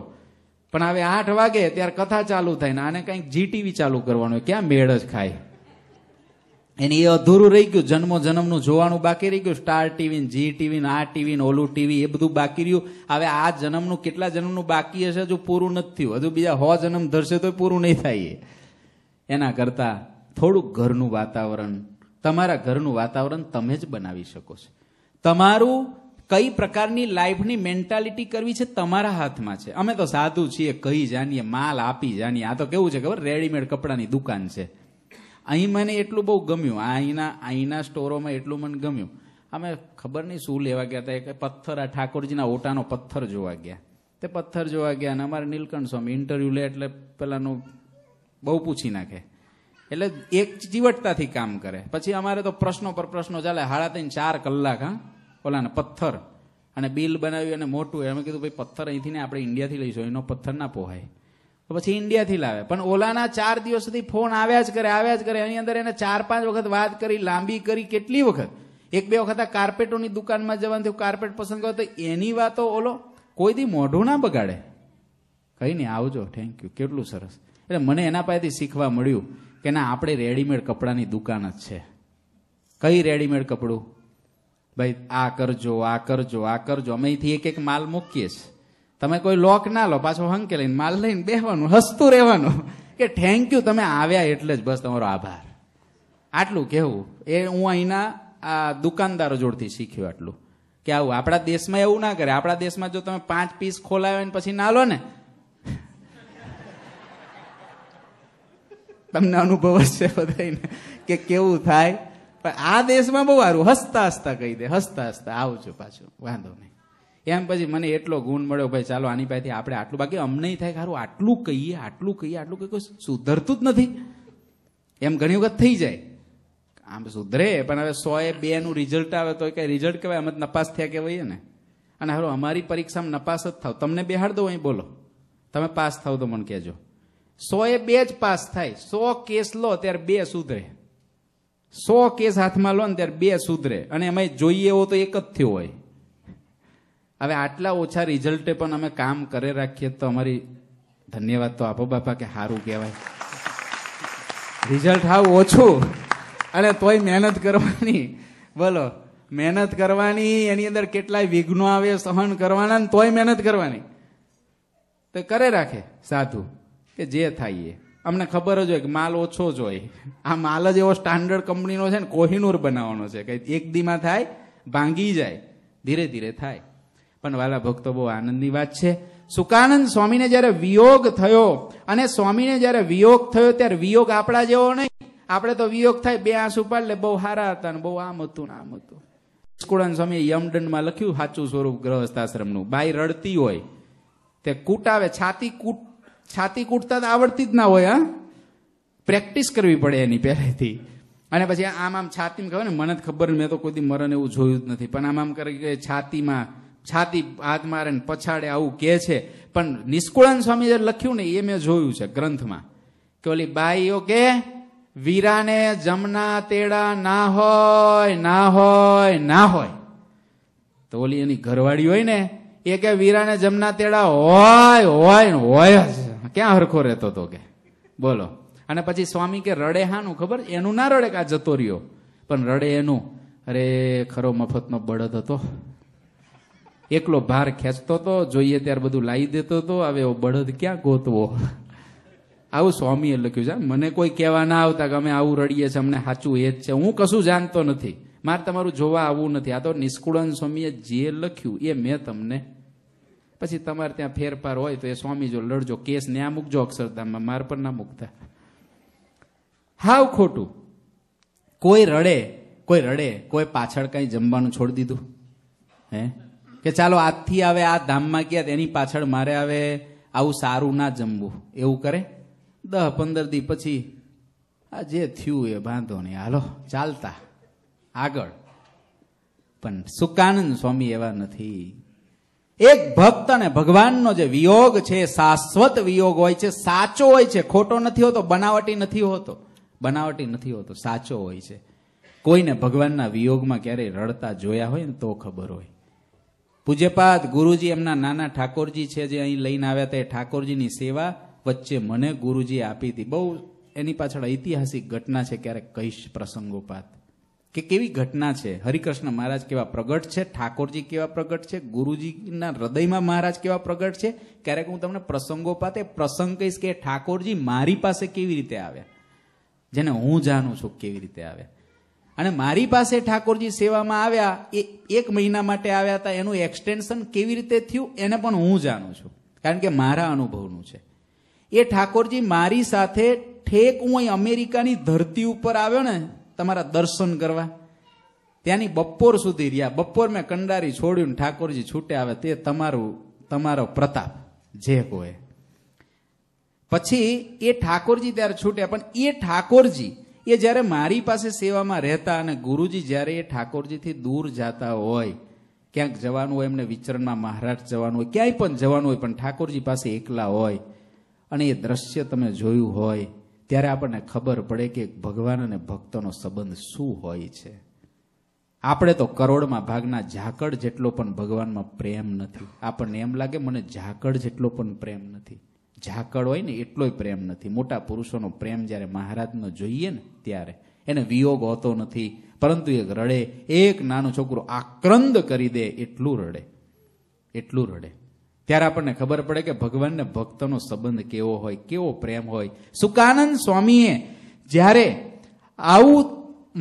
પણ હવે આઠ વાગે ત્યારે કથા ચાલુ થાય ને આને કંઈક જીટીવી ચાલુ કરવાનું ક્યાં મેળ જ ખાય એની એ અધૂરું રહી ગયું જન્મો જન્મનું જોવાનું બાકી રહી ગયું સ્ટાર ટીવી જી ટીવી આ ટીવી ઓલું ટીવી એ બધું બાકી રહ્યું હવે આ જન્મનું કેટલા જન્મનું બાકી હશે હજુ પૂરું નથી થયું હજુ બીજા હો જન્મ ધરશે તો પૂરું નહીં થાય એના કરતા થોડુંક ઘરનું વાતાવરણ તમારા ઘરનું વાતાવરણ તમે જ બનાવી શકો છો તમારું કઈ પ્રકારની લાઈફની મેન્ટાલિટી કરવી છે તમારા હાથમાં છે અમે તો સાધુ છીએ કહી જાણીએ માલ આપી જાણીએ આ તો કેવું છે ખબર રેડીમેડ કપડાની દુકાન છે અહીં મને એટલું બહુ ગમ્યું અહીંના અહીંના સ્ટોરોમાં એટલું મને ગમ્યું અમે ખબર નહીં શું લેવા ગયા હતા કે પથ્થર આ ઠાકોરજીના ઓટાનો પથ્થર જોવા ગયા તે પથ્થર જોવા ગયા અને અમારે નીલકંઠ સ્વામી ઇન્ટરવ્યુ લે એટલે પેલાનું બહુ પૂછી નાખે એટલે એક ચીવટતાથી કામ કરે પછી અમારે તો પ્રશ્નો પર પ્રશ્નો ચાલે હાડા ત્રણ ચાર કલાક હા ઓલાને પથ્થર અને બિલ બનાવ્યું અને મોટું એમ કીધું ભાઈ પથ્થર અહીંથી ને આપણે ઇન્ડિયાથી લઈશું એનો પથ્થર ના પોહાય તો પછી ઇન્ડિયાથી લાવે પણ ઓલાના ચાર દિવસ સુધી ફોન આવ્યા જ કરે આવ્યા જ કરે એની અંદર એને ચાર પાંચ વખત વાત કરી લાંબી કરી કેટલી વખત એક બે વખત આ કાર્પેટોની દુકાનમાં જવાનું થયું કાર્પેટ પસંદ કરો તો એની વાતો ઓલો કોઈથી મોઢું ના બગાડે કઈ નહીં આવજો થેન્ક યુ કેટલું સરસ એટલે મને એના પાસેથી શીખવા મળ્યું કે ના આપણે રેડીમેડ કપડાની દુકાન જ છે કઈ રેડીમેડ કપડું ભાઈ આ કરજો આ કરજો આ કરજો અમે અહીંથી એક એક માલ મૂકીએ છીએ તમે કોઈ લોક ના લો પાછો હંકે લઈને માલ લઈને બેહવાનું હસતું રહેવાનું કે થેન્ક યુ તમે આવ્યા એટલે જ બસ તમારો આભાર આટલું કેવું એ હું અહીંના આ દુકાનદારો જોડથી શીખ્યું આટલું કે આવું આપણા દેશમાં એવું ના કરે આપણા દેશમાં જો તમે પાંચ પીસ ખોલાવ્યો ને પછી ના લો ને તમને અનુભવ છે બધાને કે કેવું થાય પણ આ દેશમાં બહુ સારું હસતા હસતા કહી દે હસતા હસતા આવજો પાછો વાંધો નહીં એમ પછી મને એટલો ગુણ મળ્યો ભાઈ ચાલો આની પાસેથી આપણે આટલું બાકી અમને થાય સારું આટલું કહીએ આટલું કહીએ આટલું કહીએ કોઈ સુધરતું જ નથી એમ ઘણી વખત થઈ જાય આમ સુધરે પણ હવે સો એ બે નું રિઝલ્ટ આવે તો કઈ રિઝલ્ટ કહેવાય અમે નપાસ થયા કહેવાય ને અને હારો અમારી પરીક્ષામાં નપાસ જ થાવ તમને બેહાડ દો અહીં બોલો તમે પાસ થાવ તો મને કહેજો સો એ બે જ પાસ થાય સો કેસ લો ત્યારે બે સુધરે સો કેસ હાથમાં લો ને ત્યારે બે સુધરે અને એમાં જોઈએ એવો તો એક જ થયો હોય હવે આટલા ઓછા રિઝલ્ટે પણ અમે કામ કરે રાખીએ તો અમારી ધન્યવાદ તો આપો બાપા કે સારું કહેવાય રિઝલ્ટ હાવ ઓછું અને તોય મહેનત કરવાની બોલો મહેનત કરવાની એની અંદર કેટલાય વિઘ્નો આવે સહન કરવાના તોય મહેનત કરવાની તો કરે રાખે સાધુ કે જે થાય એ અમને ખબર જ હોય કે માલ ઓછો જ હોય આ માલ જ એવો સ્ટાન્ડર્ડ કંપનીનો છે ને કોહિનૂર બનાવવાનો છે કે એક દીમાં થાય ભાંગી જાય ધીરે ધીરે થાય પણ વાલા ભક્તો બહુ આનંદની વાત છે સુકાનંદ સ્વામીને જ્યારે વિયોગ થયો અને સ્વામીને જ્યારે વિયોગ થયો ત્યારે વિયોગ આપણા જેવો નહીં આપણે તો વિયોગ થાય બે આંસુ પાડલે બહુ હારા હતા ને બહુ આમ હતું ને આમ હતું નિષ્કુળાન સ્વામીએ યમદંડમાં લખ્યું સાચું સ્વરૂપ ગ્રહસ્થાશ્રમનું બાઈ રડતી હોય તે કૂટાવે છાતી કૂટ છાતી કૂટતા આવડતી જ ના હોય હા પ્રેક્ટિસ કરવી પડે એની પહેલેથી અને પછી આમ આમ છાતીમાં ખબર ને મને જ ખબર મેં તો કોઈ મરણ એવું જોયું જ નથી પણ આમ આમ કરે કે છાતીમાં છાતી હાથ મારે ને પછાડે આવું કે છે પણ નિષ્કુળન સ્વામી જે લખ્યું ને એ મેં જોયું છે ગ્રંથમાં કે ઓલી બાઈઓ કે વીરાને જમના તેડા ના હોય ના હોય ના હોય તો ઓલી એની ઘરવાળી હોય ને એ કે વીરાને જમના તેડા હોય હોય હોય જ ક્યાં હરખો રહેતો હતો કે બોલો અને પછી સ્વામી કે રડે હાનું ખબર એનું ના રડે કા જતો રહ્યો પણ રડે એનું અરે ખરો મફતનો બળદ હતો એકલો ભાર ખેંચતો હતો જોઈએ ત્યારે બધું લાવી દેતો હતો હવે બળદ ક્યાં ગોતવો આવું સ્વામીએ લખ્યું છે મને કોઈ કહેવા ના આવતા કે અમે આવું રડીએ છીએ અમને સાચું એ જ છે હું કશું જાણતો નથી મારે તમારું જોવા આવવું નથી આ તો નિષ્કુળન સ્વામીએ જે લખ્યું એ મેં તમને પછી તમારે ત્યાં ફેરફાર હોય તો એ સ્વામી જો લડજો કેસ ન્યા મૂકજો અક્ષરધામમાં માર પર ના મૂકતા હાવ ખોટું કોઈ રડે કોઈ રડે કોઈ પાછળ કઈ જમવાનું છોડી દીધું હે કે ચાલો આજથી આવે આ ધામમાં ગયા એની પાછળ મારે આવે આવું સારું ના જમવું એવું કરે દસ પંદર દી પછી આ જે થયું એ વાંધો નહીં હાલો ચાલતા આગળ પણ સુકાનંદ સ્વામી એવા નથી એક ભક્ત અને ભગવાનનો જે વિયોગ છે એ શાશ્વત વિયોગ હોય છે સાચો હોય છે ખોટો નથી હોતો બનાવટી નથી હોતો બનાવટી નથી હોતો સાચો હોય છે કોઈને ભગવાનના વિયોગમાં ક્યારેય રડતા જોયા હોય ને તો ખબર હોય પૂજ્યપાદ ગુરુજી એમના નાના ઠાકોરજી છે જે અહીં લઈને આવ્યા હતા એ ઠાકોરજીની સેવા વચ્ચે મને ગુરુજી આપી હતી બહુ એની પાછળ ઐતિહાસિક ઘટના છે ક્યારેક કહીશ પ્રસંગોપાત કે કેવી ઘટના છે હરિકૃષ્ણ મહારાજ કેવા પ્રગટ છે ઠાકોરજી કેવા પ્રગટ છે ગુરુજીના હૃદયમાં મહારાજ કેવા પ્રગટ છે ક્યારેક હું તમને પ્રસંગો પાતે પ્રસંગ કહીશ કે ઠાકોરજી મારી પાસે કેવી રીતે આવ્યા જેને હું જાણું છું કેવી રીતે આવ્યા અને મારી પાસે ઠાકોરજી સેવામાં આવ્યા એ એક મહિના માટે આવ્યા હતા એનું એક્સટેન્શન કેવી રીતે થયું એને પણ હું જાણું છું કારણ કે મારા અનુભવનું છે એ ઠાકોરજી મારી સાથે ઠેક હું અહીં અમેરિકાની ધરતી ઉપર આવ્યો ને તમારા દર્શન કરવા ત્યાંની બપોર સુધી રહ્યા બપોર મેં કંડારી છોડ્યું ઠાકોરજી છૂટે આવે તે તમારું તમારો પ્રતાપ જે કોઈ પછી એ ઠાકોરજી ત્યારે છૂટ્યા પણ એ ઠાકોરજી એ જ્યારે મારી પાસે સેવામાં રહેતા અને ગુરુજી જ્યારે એ ઠાકોરજીથી દૂર જતા હોય ક્યાંક જવાનું હોય એમને વિચરણમાં મહારાષ્ટ્ર જવાનું હોય ક્યાંય પણ જવાનું હોય પણ ઠાકોરજી પાસે એકલા હોય અને એ દ્રશ્ય તમે જોયું હોય ત્યારે આપણને ખબર પડે કે ભગવાન અને ભક્તનો સંબંધ શું હોય છે આપણે તો કરોડમાં ભાગના ઝાકળ જેટલો પણ ભગવાનમાં પ્રેમ નથી આપણને એમ લાગે મને ઝાકળ જેટલો પણ પ્રેમ નથી ઝાકળ હોય ને એટલોય પ્રેમ નથી મોટા પુરુષોનો પ્રેમ જ્યારે મહારાજનો જોઈએ ને ત્યારે એને વિયોગ હોતો નથી પરંતુ એક રડે એક નાનો છોકરો આક્રંદ કરી દે એટલું રડે એટલું રડે ત્યારે આપણને ખબર પડે કે ભગવાનને ભક્તનો સંબંધ કેવો હોય કેવો પ્રેમ હોય સુકાનંદ સ્વામીએ જ્યારે આવું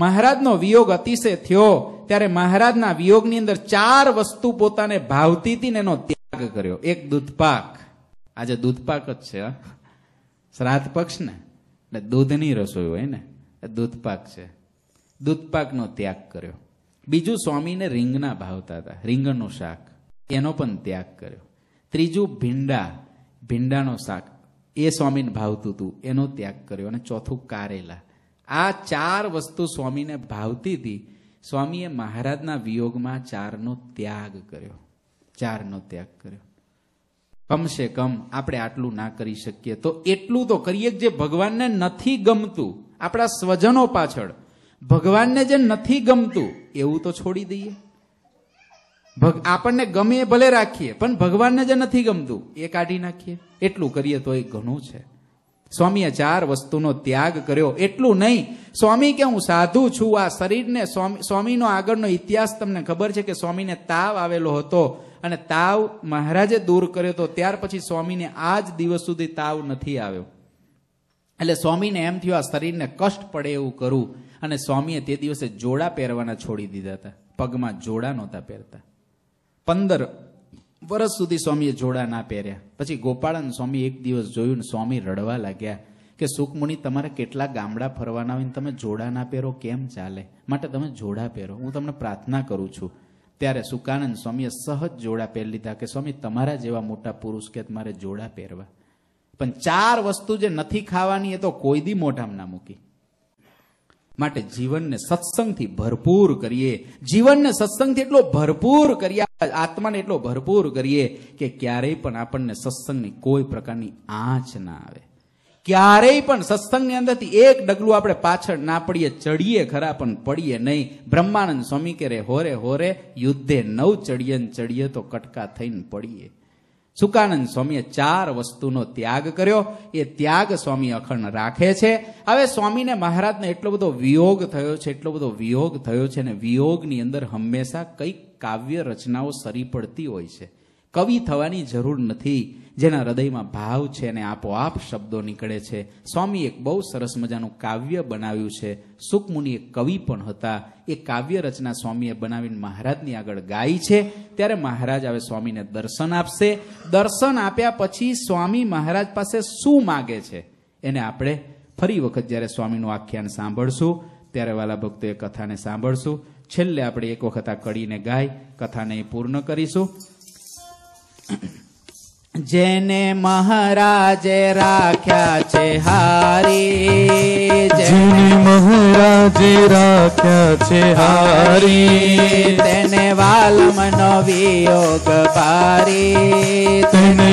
મહારાજનો વિયોગ અતિશય થયો ત્યારે મહારાજના વિયોગની અંદર ચાર વસ્તુ પોતાને ભાવતી હતી ને એનો ત્યાગ કર્યો એક દૂધપાક આજે દૂધપાક જ છે શ્રાદ્ધ પક્ષ ને એટલે દૂધની રસોઈ હોય ને દૂધપાક છે દૂધપાકનો ત્યાગ કર્યો બીજું સ્વામીને રીંગણા ભાવતા હતા રીંગણનું શાક એનો પણ ત્યાગ કર્યો ત્રીજું ભીંડા ભીંડાનો શાક એ સ્વામીને ભાવતું હતું એનો ત્યાગ કર્યો અને ચોથું કારેલા આ ચાર વસ્તુ સ્વામીને ભાવતી હતી સ્વામીએ મહારાજના વિયોગમાં ચારનો ત્યાગ કર્યો ચારનો ત્યાગ કર્યો કમસે કમ આપણે આટલું ના કરી શકીએ તો એટલું તો કરીએ જે ભગવાનને નથી ગમતું આપણા સ્વજનો પાછળ ભગવાનને જે નથી ગમતું એવું તો છોડી દઈએ આપણને ગમે એ ભલે રાખીએ પણ ભગવાનને જે નથી ગમતું એ કાઢી નાખીએ એટલું કરીએ તો એ ઘણું છે સ્વામીએ ચાર વસ્તુનો ત્યાગ કર્યો એટલું નહીં સ્વામી કે હું સાધુ છું આ શરીરને સ્વામી સ્વામીનો આગળનો ઇતિહાસ તમને ખબર છે કે સ્વામીને તાવ આવેલો હતો અને તાવ મહારાજે દૂર કર્યો હતો ત્યાર પછી સ્વામીને આ જ દિવસ સુધી તાવ નથી આવ્યો એટલે સ્વામીને એમ થયું આ શરીરને કષ્ટ પડે એવું કરું અને સ્વામીએ તે દિવસે જોડા પહેરવાના છોડી દીધા હતા પગમાં જોડા નહોતા પહેરતા પંદર વર્ષ સુધી સ્વામીએ જોડા ના પહેર્યા પછી ગોપાળન સ્વામી એક દિવસ જોયું ને સ્વામી રડવા લાગ્યા કે સુખમુનિ તમારે કેટલા ગામડા ફરવાના હોય તમે જોડા ના પહેરો કેમ ચાલે માટે તમે જોડા પહેરો હું તમને પ્રાર્થના કરું છું ત્યારે સુકાનંદ સ્વામીએ સહજ જોડા પહેરી લીધા કે સ્વામી તમારા જેવા મોટા પુરુષ કે તમારે જોડા પહેરવા પણ ચાર વસ્તુ જે નથી ખાવાની એ તો કોઈ દી મોઢામાં ના મૂકી માટે જીવનને સત્સંગથી ભરપૂર કરીએ જીવનને સત્સંગથી એટલો ભરપૂર કરીએ આત્માને એટલો ભરપૂર કરીએ કે ક્યારેય પણ આપણને સત્સંગની કોઈ પ્રકારની આંચ ના આવે ક્યારેય પણ સત્સંગની અંદરથી એક ડગલું આપણે પાછળ ના પડીએ ચડીએ ખરા પણ પડીએ નહીં બ્રહ્માનંદ સ્વામી કે રે હોરે હોરે યુદ્ધે નવ ચડીએ ને ચડીએ તો કટકા થઈને પડીએ સુકાનંદ સ્વામીએ ચાર વસ્તુનો ત્યાગ કર્યો એ ત્યાગ સ્વામી અખંડ રાખે છે હવે સ્વામીને મહારાજને એટલો બધો વિયોગ થયો છે એટલો બધો વિયોગ થયો છે અને વિયોગની અંદર હંમેશા કંઈક કાવ્ય રચનાઓ સરી પડતી હોય છે કવિ થવાની જરૂર નથી જેના હૃદયમાં ભાવ છે અને આપોઆપ શબ્દો નીકળે છે સ્વામી એક બહુ સરસ મજાનું કાવ્ય બનાવ્યું છે સુખમુનિ એક કવિ પણ હતા એ કાવ્ય રચના સ્વામીએ બનાવીને મહારાજની આગળ ગાઈ છે ત્યારે મહારાજ આવે સ્વામીને દર્શન આપશે દર્શન આપ્યા પછી સ્વામી મહારાજ પાસે શું માગે છે એને આપણે ફરી વખત જ્યારે સ્વામીનું આખ્યાન સાંભળશું ત્યારે વાલા ભક્તો એ કથાને સાંભળશું છેલ્લે આપણે એક વખત આ કડીને ગાય કથાને પૂર્ણ કરીશું જેને મહારાજે રાખ્યા છે હારી જેને મહારાજે રાખ્યા છે હારી તેને વાલમનો વિયોગ ભારી તેને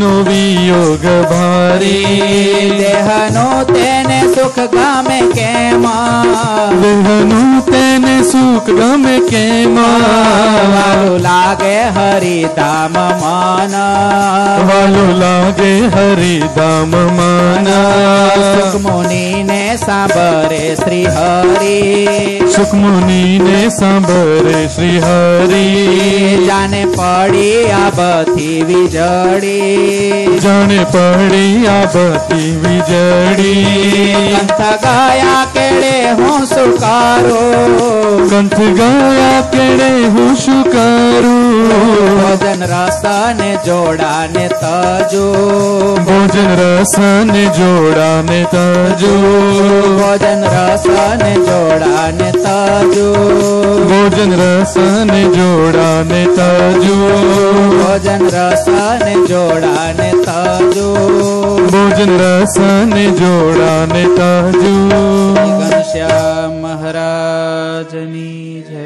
નો વિયોગ ભારી દેહનો તેને सुख गम के मेहनु तेने सुख गम के मालू लागे हरि दाम माना वालू लागे हरि दाम माना सुख मुनि ने सांबरे श्री हरि सुख मुनि ने सांबरे श्री हरि जाने पड़ी अब थी विजड़ी जाने पड़ी अब थी विजड़ी कंथ गाया केड़े हूँ सुकारो कंथ गाया केड़े हूँ सुकारो भोजन रसा ने जोड़ा ने ताजो भोजन रसा ने जोड़ा ने ताजो भोजन रसा ने जोड़ा ने ताजो भोजन रसा ने जोड़ा ने ताजो भोजन रसा ने जोड़ा ने ताजो भोजन रसा ने जोड़ा ने માતાજી ઘનશ્યામ મહારાજની જય